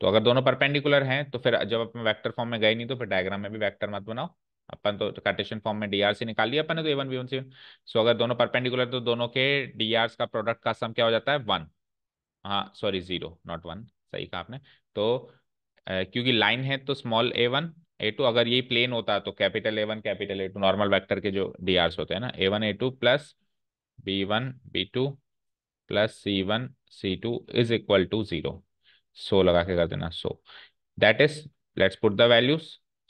तो अगर दोनों परपेंडिकुलर हैं तो फिर जब अपन वेक्टर फॉर्म में गए नहीं तो फिर डायग्राम में भी वेक्टर मत बनाओ अपन तो कार्टेशियन फॉर्म में डी आर सी निकाल लिया अपन ने तो ए one B one c so अगर दोनों परपेंडिकुलर तो दोनों के डी आर का प्रोडक्ट का सम क्या हो जाता है वन हाँ सॉरी जीरो नॉट वन सही कहा आपने तो क्योंकि लाइन है तो small a one A two अगर ये प्लेन होता तो capital A one capital A two normal vector के जो डी आर्स होते हैं ना a one A two plus B one B two plus C one C two is equal to zero so लगा के कर देना so that is let's put the values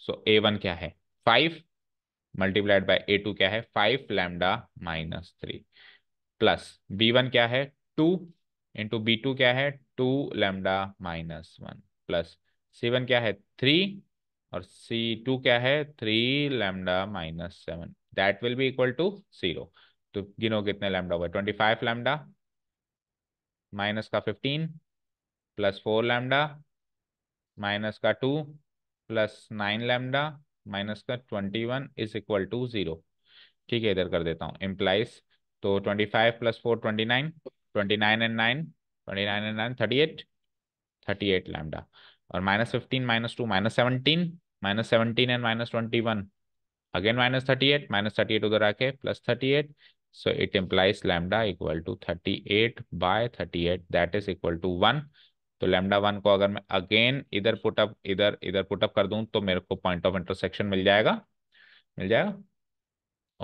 so a one क्या है five multiplied by A two क्या है five lambda minus three plus B one क्या है टू इंटू बी टू क्या है two lambda minus one plus सी one क्या है थ्री और सी टू क्या है three lambda minus seven that will be equal to zero तो गिनो कितने लैमडा हुआ ट्वेंटी फाइव लैमडा माइनस का fifteen plus four lambda minus का two plus nine lambda minus का twenty one is equal to zero ठीक है इधर कर देता हूँ इम्प्लाइज तो twenty five plus four twenty nine twenty nine and nine twenty nine and nine thirty eight thirty eight lambda और minus fifteen minus two minus seventeen minus seventeen and minus twenty one again minus thirty eight minus thirty eight उधर आके plus thirty eight so it implies lambda equal to thirty eight by thirty eight that is equal to one तो lambda one को अगर मैं again इधर put up इधर इधर put up कर दूं तो मेरे को पॉइंट ऑफ इंटरसेक्शन मिल जाएगा मिल जाएगा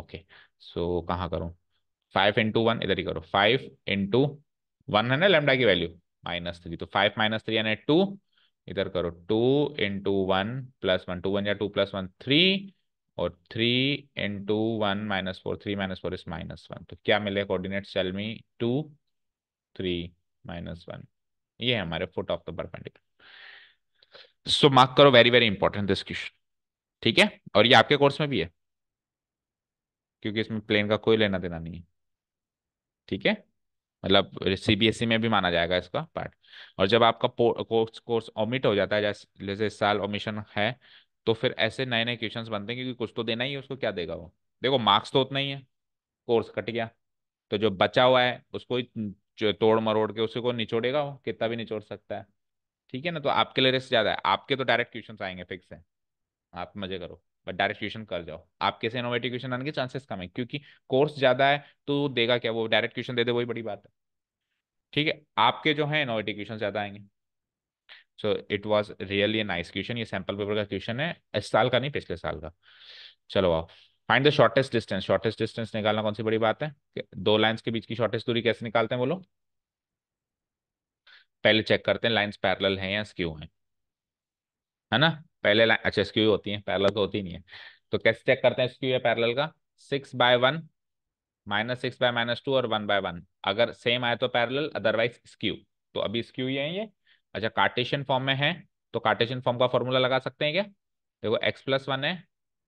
ओके सो कहाँ करूँ फाइव इंटू वन इधर ही करो फाइव इंटू वन है ना लेमडा की वैल्यू माइनस थ्री तो फाइव माइनस थ्री यानी टू इधर करो two into one plus one two one या टू प्लस वन थ्री और three into one minus four three minus four is minus one तो क्या मिले coordinate sell me two three minus one ये हमारे foot of the perpendicular so mark करो very very important this question ठीक है और ये आपके कोर्स में भी है क्योंकि इसमें प्लेन का कोई लेना देना नहीं है ठीक है मतलब सीबीएसई e में भी माना जाएगा इसका पार्ट और जब आपका कोर्स कोर्स ओमिट हो जाता है जैसे इस साल ओमिशन है तो फिर ऐसे नए नए क्वेश्चन बनते हैं क्योंकि कुछ तो देना ही है उसको क्या देगा वो देखो मार्क्स तो उतना ही है कोर्स कट गया तो जो बचा हुआ है उसको तोड़ मरोड़ के उसी को निचोड़ेगा वो कितना भी निचोड़ सकता है ठीक है ना तो आपके लिए रिस्क ज़्यादा है आपके तो डायरेक्ट क्वेश्चन आएंगे फिक्स है आप मजे करो बट डायरेक्ट क्वेश्चन कर जाओ आपके से इनोवेटिव क्वेश्चन आने के चांसेस कम है क्योंकि कोर्स ज़्यादा है तो देगा क्या वो डायरेक्ट क्वेश्चन दे दे वही बड़ी बात है ठीक है आपके जो है इनोवेटिव क्वेश्चन ज़्यादा आएंगे so it was really nice question ये सैम्पल पेपर का क्वेश्चन है इस साल का नहीं पिछले साल का चलो आओ find the shortest distance shortest distance निकालना कौन सी बड़ी बात है दो लाइन्स के बीच की शॉर्टेस्ट दूरी कैसे निकालते हैं बोलो पहले चेक करते हैं लाइन्स पैरल हैं या स्क्यू हैं है ना पहले अच्छा स्क्यू होती है पैरल तो होती नहीं है तो कैसे चेक करते हैं स्क्यू या पैरल का six by one minus six by minus two और वन बाय वन अगर सेम आए तो पैरल अदरवाइज स्क्यू तो अभी स्क्यू ही है ये अच्छा कार्टेशियन फॉर्म में है तो कार्टेशियन फॉर्म का फॉर्मूला लगा सकते हैं क्या देखो एक्स प्लस वन है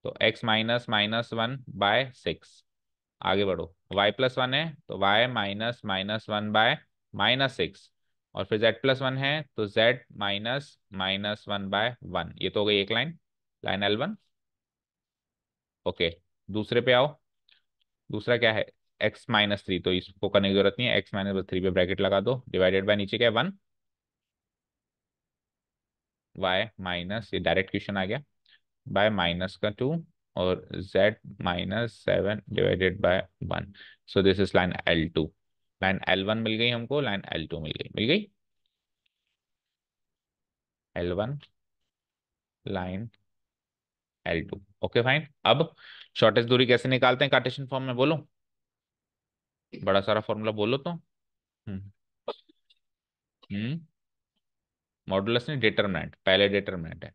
तो x minus minus one by six आगे बढ़ो y प्लस वन है तो y minus minus one by minus six और फिर z प्लस वन है तो z minus minus one by one ये तो हो गई एक line line L one okay दूसरे पे आओ दूसरा क्या है x माइनस थ्री तो इसको करने की जरूरत नहीं है x माइनस थ्री पे ब्रैकेट लगा दो डिवाइडेड बाय नीचे क्या है वन y माइनस ये डायरेक्ट क्वेश्चन आ गया माइनस का टू और z minus seven divided by one so this is line L two line L one मिल गई हमको लाइन एल टू मिल गई मिल गई L one line L two okay fine अब शॉर्टेस्ट दूरी कैसे निकालते हैं कार्टेशियन फॉर्म में बोलो बड़ा सारा फॉर्मूला बोलो तो हम्म मॉडुलस नहीं डिटरमिनेंट पहले डिटरमिनेंट है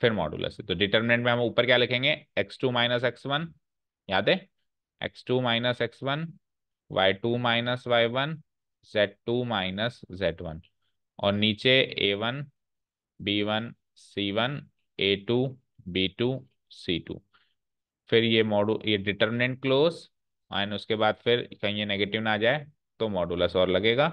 फिर मॉडुलस तो डिटर्मिनेंट में हम ऊपर क्या लिखेंगे x two minus x one याद है x two minus x one Y two minus Y one Z two minus Z one और नीचे a one B one C one A two B two C two फिर ये मॉडू ये determinant close और उसके बाद फिर कहीं ये नेगेटिव ना आ जाए तो मॉडुलस और लगेगा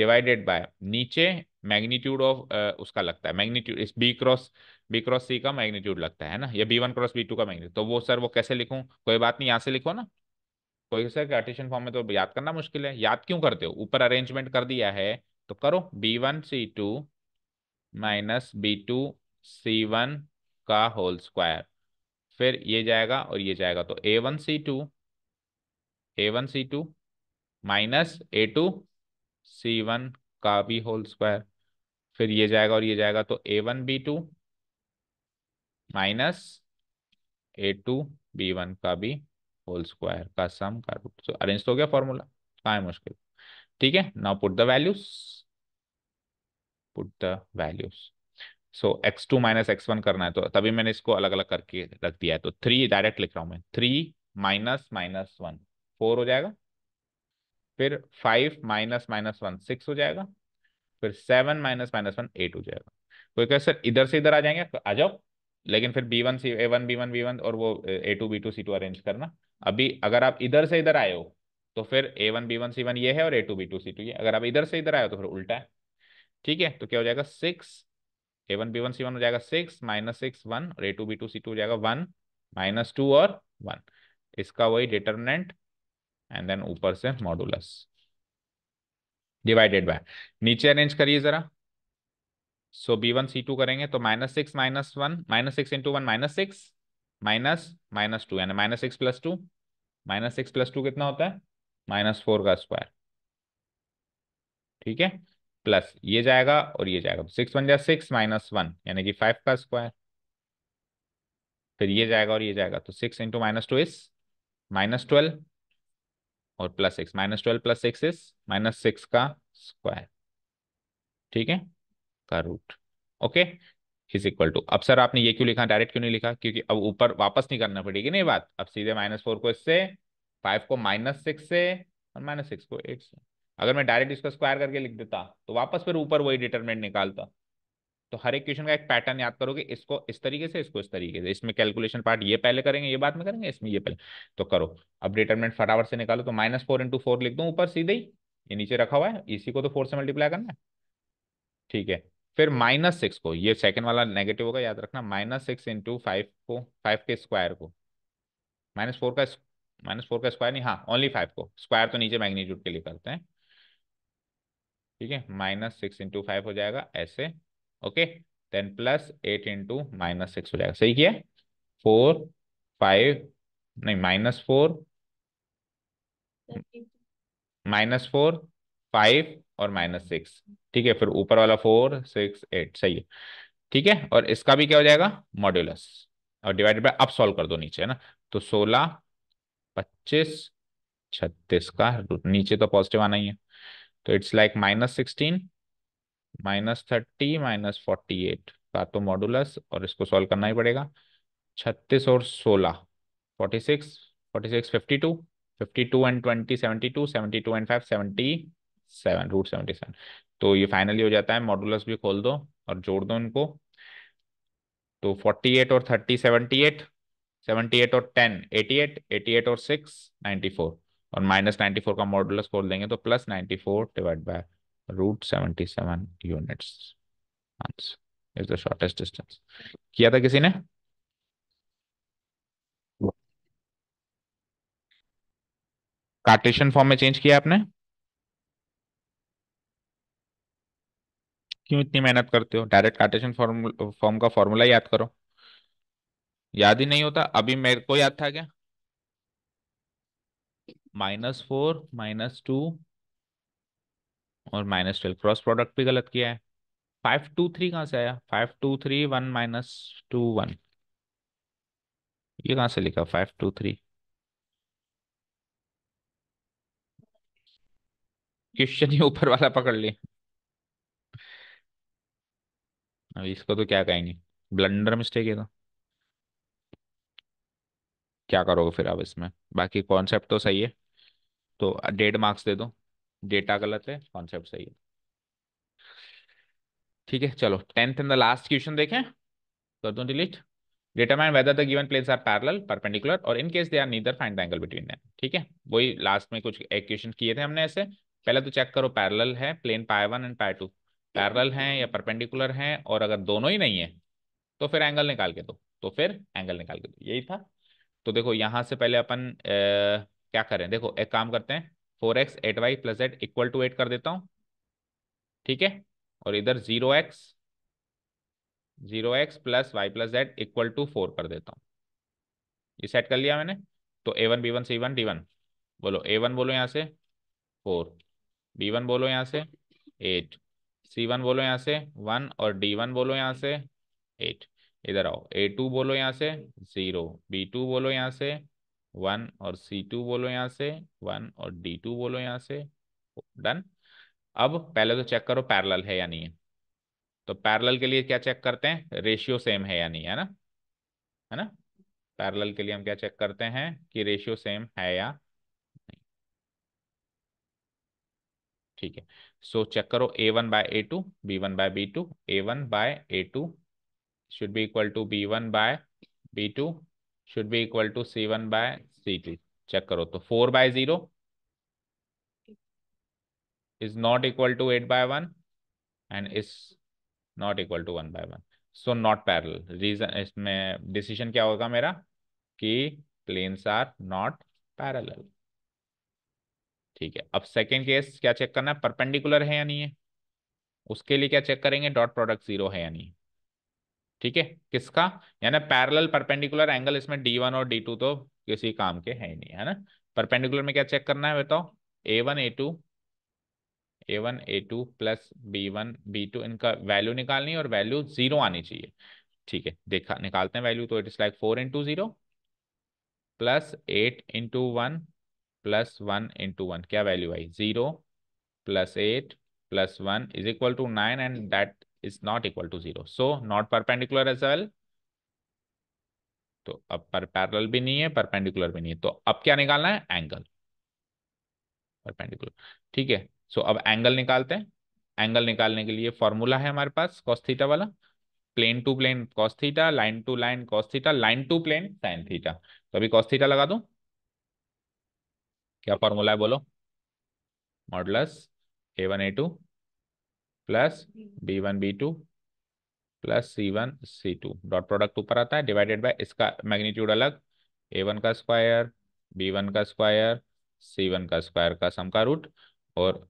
डिवाइडेड बाय नीचे मैग्नीट्यूड ऑफ उसका लगता है magnitude is b cross b cross c का मैग्नीट्यूड लगता है ना या b one cross b two का मैग्नीट्यूड तो वो सर वो कैसे लिखूं कोई बात नहीं यहाँ से लिखो ना कोई सर कार्टेशियन फॉर्म में तो याद करना मुश्किल है याद क्यों करते हो ऊपर अरेंजमेंट कर दिया है तो करो बी वन सी टू माइनस बी टू सी वन का होल स्क्वायर फिर ये जाएगा और ये जाएगा तो ए one C two A one C two minus a two C one का भी होल स्क्वायर फिर ये जाएगा और ये जाएगा तो ए one B two minus a two B one का भी होल स्क्वायर का सम का रूट तो अरेंज हो गया फॉर्मूला कहा है मुश्किल ठीक है now put the values put the values so x two minus x one करना है तो तभी मैंने इसको अलग अलग करके रख दिया है तो थ्री डायरेक्ट लिख रहा हूं मैं three minus minus one four हो जाएगा फिर five minus minus one six हो जाएगा फिर seven minus minus one eight हो जाएगा कोई कहे सर इधर से इधर आ जाएंगे आ जाओ लेकिन फिर b one c a one B one B one और वो a two B two C two arrange करना अभी अगर आप इधर से इधर आए हो तो फिर a one B one C one ये है और ए टू बी टू सी टू ये अगर आप इधर से इधर आए हो तो फिर उल्टा है ठीक है तो क्या हो जाएगा six A one B one C one हो जाएगा सिक्स माइनस सिक्स वन और ए टू बी टू सी टू हो जाएगा वन माइनस टू और वन इसका वही डिटर्मिनेंट एंड देन ऊपर से मॉडुलस डिवाइडेड बाय नीचे अरेंज करिए जरा सो बी वन सी टू करेंगे तो minus six minus one minus six into one minus six minus minus two यानी minus six plus to minus six plus two कितना होता है माइनस फोर का स्क्वायर ठीक है प्लस ये जाएगा और ये जाएगा तो सिक्स वन जाए सिक्स माइनस वन यानी कि फाइव का स्क्वायर फिर ये जाएगा और ये जाएगा तो सिक्स इंटू माइनस टू इस माइनस ट्वेल्व और plus six minus twelve plus six is minus six का स्क्वायर ठीक है का root okay is equal to अब सर आपने ये क्यों लिखा डायरेक्ट क्यों नहीं लिखा क्योंकि अब ऊपर वापस नहीं करना पड़ेगी नहीं बात अब सीधे माइनस फोर को इससे फाइव को माइनस सिक्स से और माइनस सिक्स को एट से अगर मैं डायरेक्ट इसको स्क्वायर करके लिख देता तो वापस फिर ऊपर वही डिटर्मेंट निकालता तो हर एक क्वेश्चन का एक पैटर्न याद करोगे इसको इस तरीके से इसको इस तरीके से इसमें कैलकुलेशन पार्ट ये पहले करेंगे ये बाद में करेंगे इसमें ये पहले तो करो अब डिटर्मेंट फटाफट से निकालो तो माइनस फोर इंटू फोर लिख दो ऊपर सीधे ही ये नीचे रखा हुआ है इसी को तो फोर से मल्टीप्लाई करना है ठीक है फिर माइनस सिक्स को ये सेकंड वाला नेगेटिव होगा याद रखना माइनस सिक्स इंटू फाइव को फाइव के स्क्वायर को माइनस फोर का माइनस फोर का स्क्वायर नहीं हाँ ओनली फाइव को स्क्वायर तो नीचे मैग्नीट्यूड के लिए करते हैं ठीक है माइनस सिक्स इंटू फाइव हो जाएगा ऐसे okay ten plus eight into minus six हो जाएगा सही किया फोर फाइव नहीं minus four minus four five और माइनस सिक्स ठीक है फिर ऊपर वाला फोर सिक्स एट सही है ठीक है और इसका भी क्या हो जाएगा मॉड्यूलस और डिवाइडेड बाय अब सॉल्व कर दो नीचे है ना तो सोलह पच्चीस छत्तीस का नीचे तो पॉजिटिव आना ही है तो it's like minus sixteen minus thirty minus forty eight का तो मॉडुलस और इसको सॉल्व करना ही पड़ेगा छत्तीस और सोलह forty six forty six fifty two fifty two and twenty seventy two seventy two and five seventy seven root seventy seven तो ये फाइनली हो जाता है मॉडुलस भी खोल दो और जोड़ दो इनको तो फोर्टी एट और thirty seventy eight seventy eight और ten eighty eight eighty eight और सिक्स नाइन्टी फोर और माइनस नाइन्टी फोर का मॉडुलस खोल देंगे तो plus ninety four divide by root seventy seven unit is the shortest distance किया था किसी ने कार्टेशियन फॉर्म में चेंज किया आपने क्यों इतनी मेहनत करते हो डायरेक्ट कार्टेशियन फॉर्म फॉर्म का फॉर्मूला याद करो याद ही नहीं होता अभी मेरे को याद था क्या माइनस फोर माइनस टू और माइनस ट्वेल्व क्रॉस प्रोडक्ट भी गलत किया है फाइव टू थ्री कहाँ से आया five two three one minus two one ये कहाँ से लिखा फाइव टू थ्री क्वेश्चन ही ऊपर वाला पकड़ लिया अब इसको तो क्या कहेंगे ब्लंडर मिस्टेक है तो क्या करोगे फिर आप इसमें बाकी कॉन्सेप्ट तो सही है तो डेढ़ मार्क्स दे दो डेटा गलत है कॉन्सेप्ट सही है ठीक है चलो tenth and the last question देखें कर दो delete determine whether the given place are parallel perpendicular और in case they are neither find the angle between then ठीक है वही लास्ट में कुछ एक क्वेश्चन किए थे हमने ऐसे पहले तो चेक करो पैरेलल है plane pi one and pi two parallel है या परपेंडिकुलर है और अगर दोनों ही नहीं है तो फिर एंगल निकाल के दो तो फिर एंगल निकाल के दो यही था तो देखो यहाँ से पहले अपन ए, क्या करें देखो एक काम करते हैं four X eight Y plus eight equal to eight कर देता हूं ठीक है और इधर zero X zero X plus Y plus eight equal to four कर देता हूं ये सेट कर लिया मैंने तो ए वन बी वन सी वन डी वन बोलो ए वन बोलो यहां से फोर बी वन बोलो यहां से एट सी वन बोलो यहां से वन और डी वन बोलो यहां से एट इधर आओ ए टू बोलो यहां से जीरो बी टू बोलो यहां से वन और सी टू बोलो यहाँ से वन और डी टू बोलो यहाँ से डन अब पहले तो चेक करो पैरल है या नहीं है तो पैरल के लिए क्या चेक करते हैं रेशियो सेम है या नहीं है ना है ना पैरल के लिए हम क्या चेक करते हैं कि रेशियो सेम है या नहीं ठीक है सो so, चेक करो A one by A two B one by B two A one by A two should be equal to B one by B two should be equal to C one by C two check करो तो four by zero is not equal to eight by one and is not equal to one by one so not parallel reason इसमें decision क्या होगा मेरा कि planes are not parallel ठीक है अब सेकेंड केस क्या चेक करना है परपेंडिकुलर है या नहीं है उसके लिए क्या चेक करेंगे डॉट प्रोडक्ट जीरो है या नहीं ठीक है किसका यानी पैरेलल परपेंडिकुलर एंगल इसमें डी वन और डी टू तो किसी काम के है नहीं है ना परपेंडिकुलर में क्या चेक करना है बताओ A one A two A one A two plus B one B two इनका वैल्यू निकालनी और वैल्यू जीरो आनी चाहिए ठीक है देखा निकालते हैं वैल्यू तो it is like four into zero plus eight into one plus one into one क्या value I zero plus eight plus one is equal to nine and that is not equal to zero. So not perpendicular as well. तो अब पर parallel भी नहीं है perpendicular भी नहीं है तो अब क्या निकालना है एंगल परपेंडिकुलर ठीक है सो अब एंगल निकालते हैं एंगल निकालने के लिए फॉर्मूला है हमारे पास कॉस्थीटा वाला plane to plane cos theta line to line cos theta line to plane sine theta तो अभी कॉस्थीटा लगा दू क्या फॉर्मूला है बोलो modulus A one A two plus B one B two plus C one C two dot product ऊपर आता है डिवाइडेड बाय इसका मैग्नीट्यूड अलग ए वन का स्क्वायर बी वन का स्क्वायर सी वन का स्क्वायर का सम का रूट और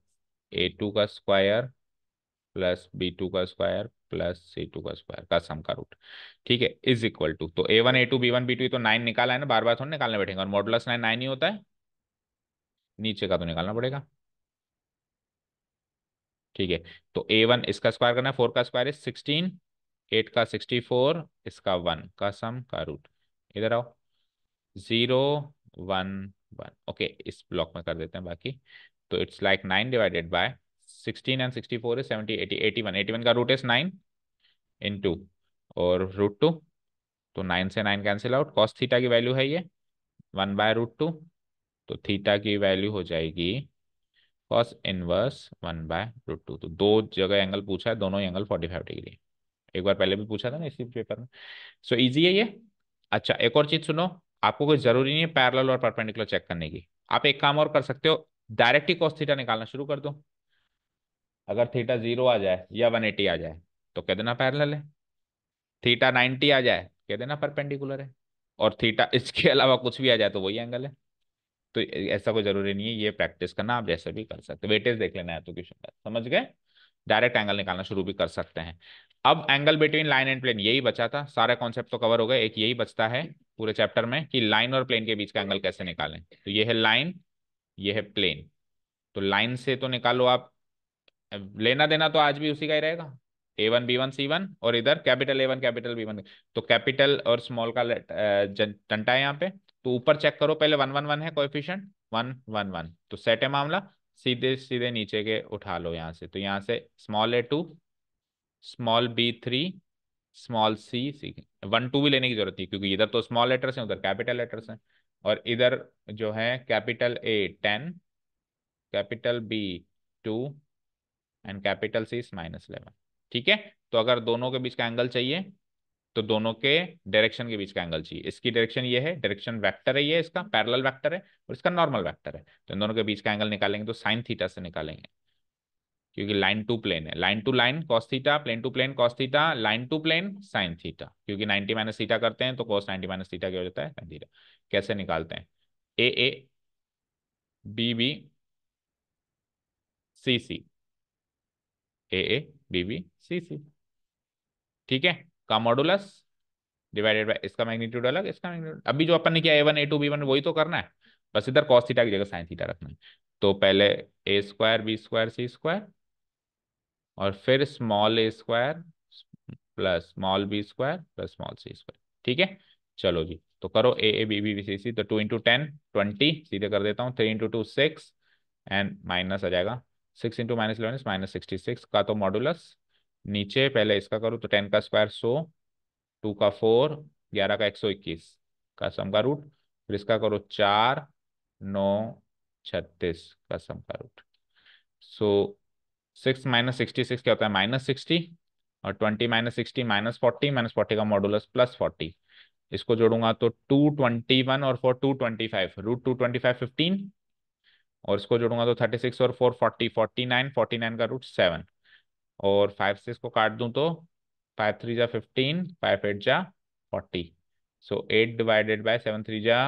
ए टू का स्क्वायर प्लस बी टू का स्क्वायर प्लस सी टू का स्क्वायर का सम का रूट ठीक है इज इक्वल टू तो ए वन ए two B one B two तो नाइन निकाला है ना बार बार थोड़ा निकालने बैठेंगे और मॉडल नाइन नाइन ही होता है नीचे का तो निकालना पड़ेगा ठीक है तो ए वन इसका स्क्वायर करना है फोर का स्क्वायर है सिक्सटीन एट का सिक्सटी फोर इसका वन का सम का रूट इधर आओ जीरो वन वन ओके इस ब्लॉक में कर देते हैं बाकी तो it's like nine divided by sixteen and sixty four seventy eighty eighty one eighty one का root is nine in two और रूट टू तो नाइन से nine cancel out cos theta की वैल्यू है ये वन बाय रूट टू तो theta की value हो जाएगी cos inverse one by root two तो दो जगह एंगल पूछा है दोनों एंगल फोर्टी फाइव डिग्री एक बार पहले भी पूछा था ना इसी पेपर में सो so, इजी है ये अच्छा एक और चीज सुनो आपको कोई जरूरी नहीं है पैरेलल और परपेंडिकुलर चेक करने की आप एक काम और कर सकते हो डायरेक्ट ही कॉस थीटा निकालना शुरू कर दो अगर थीटा जीरो आ जाए या वन एटी आ जाए तो कह देना पैरेलल है थीटा नाइन्टी आ जाए कह देना परपेंडिकुलर है और थीटा इसके अलावा कुछ भी आ जाए तो वही एंगल है तो ऐसा कोई जरूरी नहीं है ये प्रैक्टिस करना आप जैसे भी कर सकते वेटेज देख लेना है तो क्वेश्चन का समझ गए डायरेक्ट एंगल निकालना शुरू भी कर सकते हैं अब angle between line and plane यही बचा था सारे कॉन्सेप्ट तो कवर हो गए एक यही बचता है पूरे चैप्टर में कि लाइन और प्लेन के बीच का एंगल कैसे निकालें तो ये है लाइन ये है प्लेन तो लाइन से तो निकालो आप लेना देना तो आज भी उसी का ही रहेगा A one B one C one और इधर capital A one capital B one तो कैपिटल और स्मॉल का टंटा है यहाँ पे तो ऊपर चेक करो पहले वन वन वन है कोएफिशिएंट वन वन वन तो सेट है मामला सीधे सीधे नीचे के उठा लो यहाँ से तो यहाँ से small a two small b three small c C one two भी लेने की जरूरत नहीं क्योंकि इधर तो स्मॉल लेटर्स हैं उधर कैपिटल लेटर्स हैं और इधर जो है capital A ten capital B two and capital C minus eleven ठीक है तो अगर दोनों के बीच का एंगल चाहिए तो दोनों के डायरेक्शन के बीच का एंगल चाहिए इसकी डायरेक्शन ये है डायरेक्शन वेक्टर है ये इसका पैरेलल वेक्टर है और इसका नॉर्मल वेक्टर है तो इन दोनों के बीच का एंगल निकालेंगे तो साइन थीटा से निकालेंगे क्योंकि लाइन टू प्लेन है line to line cos theta plane to plane cos theta line to plane sine theta क्योंकि नाइनटी माइनस थीटा करते हैं तो कॉस नाइनटी माइनस थीटा क्या हो जाता है थीटा कैसे निकालते हैं A A B B C C A A B B C C ठीक है का मॉडुलस डिवाइडेड बाय इसका मैग्नीट्यूड अलग इसका मैग्नीट्यूड अभी जो अपन ने किया A one A two B one वही तो करना है बस इधर कॉस थीटा की जगह साइन थीटा रखना है तो पहले A square B square C square और फिर small a square plus small b square plus small c square ठीक है चलो जी तो करो A A B B B C C तो टू इंटू टेन ट्वेंटी सीधे कर देता हूँ three into two six and minus आ जाएगा six into minus eleven minus sixty six का तो मॉडुलस नीचे पहले इसका करूँ तो टेन का स्क्वायर सो टू का फोर ग्यारह का एक सौ इक्कीस का सम का रूट फिर इसका करो चार नौ छत्तीस का सम का root so six minus sixty six क्या होता है माइनस सिक्सटी और twenty minus sixty minus forty minus forty का मॉडुलस प्लस फोर्टी इसको जोड़ूंगा तो टू ट्वेंटी वन और four two twenty five root two twenty five fifteen और इसको जोड़ूंगा तो थर्टी सिक्स और four forty forty nine forty nine का रूट सेवन और फाइव से इसको काट दूं तो फाइव थ्री जा फिफ्टीन फाइव एट जा forty so eight divided by seven three जा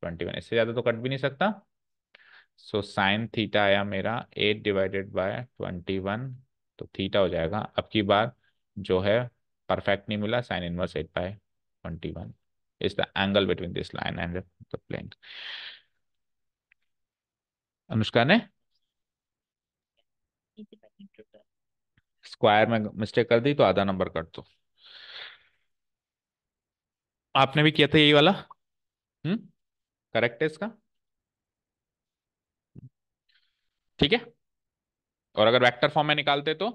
ट्वेंटी वन इससे ज़्यादा तो कट भी नहीं सकता सो साइन थीटा आया मेरा eight divided by twenty one तो थीटा हो जाएगा अब की बार जो है परफेक्ट नहीं मिला sine inverse eight by twenty one is the angle between this line and the plane Anushka ने स्क्वायर में मिस्टेक कर दी तो आधा नंबर कट दो आपने भी किया था यही वाला हम्म करेक्ट है इसका ठीक है और अगर वेक्टर फॉर्म में निकालते तो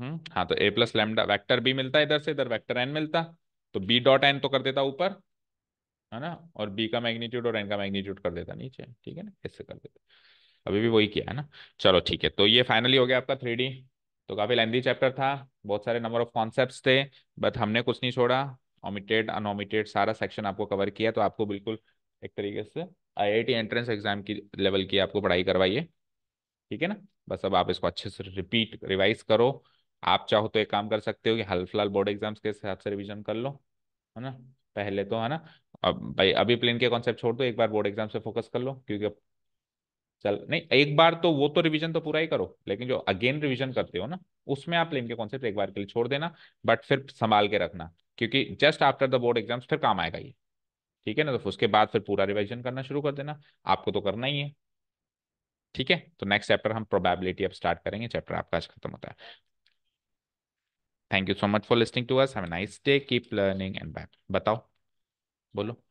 हम्म हाँ तो A plus lambda vector B मिलता है इधर से इधर वैक्टर एन मिलता तो बी डॉट एन तो कर देता ऊपर है ना और बी का मैग्नीट्यूड और एन का मैग्नीट्यूड कर देता नीचे ठीक है ना इससे कर देता अभी भी वही किया है ना चलो ठीक है तो ये फाइनली हो गया आपका थ्री तो काफी लेंदी चैप्टर था बहुत सारे नंबर ऑफ कॉन्सेप्ट थे बट हमने कुछ नहीं छोड़ा ऑमिटेड अनऑमिटेड सारा सेक्शन आपको कवर किया तो आपको बिल्कुल एक तरीके से आईआईटी एंट्रेंस एग्जाम की लेवल की आपको पढ़ाई करवाइए ठीक है ना बस अब आप इसको अच्छे से रिपीट रिवाइज करो आप चाहो तो एक काम कर सकते हो कि हाल फिलहाल बोर्ड एग्जाम्स के हिसाब से रिविजन कर लो है ना पहले तो है ना अब भाई अभी प्लेन के कॉन्सेप्ट छोड़ दो एक बार बोर्ड एग्जाम से फोकस कर लो क्योंकि चल नहीं एक बार तो वो तो रिवीजन तो पूरा ही करो लेकिन जो अगेन रिवीजन करते हो ना उसमें आप लेन के कॉन्सेप्ट एक बार के लिए छोड़ देना बट फिर संभाल के रखना क्योंकि just after the board exams फिर काम आएगा ये ठीक है ना तो उसके बाद फिर पूरा रिविजन करना शुरू कर देना आपको तो करना ही है ठीक है तो नेक्स्ट चैप्टर हम प्रोबेबिलिटी अब स्टार्ट करेंगे चैप्टर आपका आज खत्म होता है thank you so much for listening to us have nice day keep learning and bye बताओ बोलो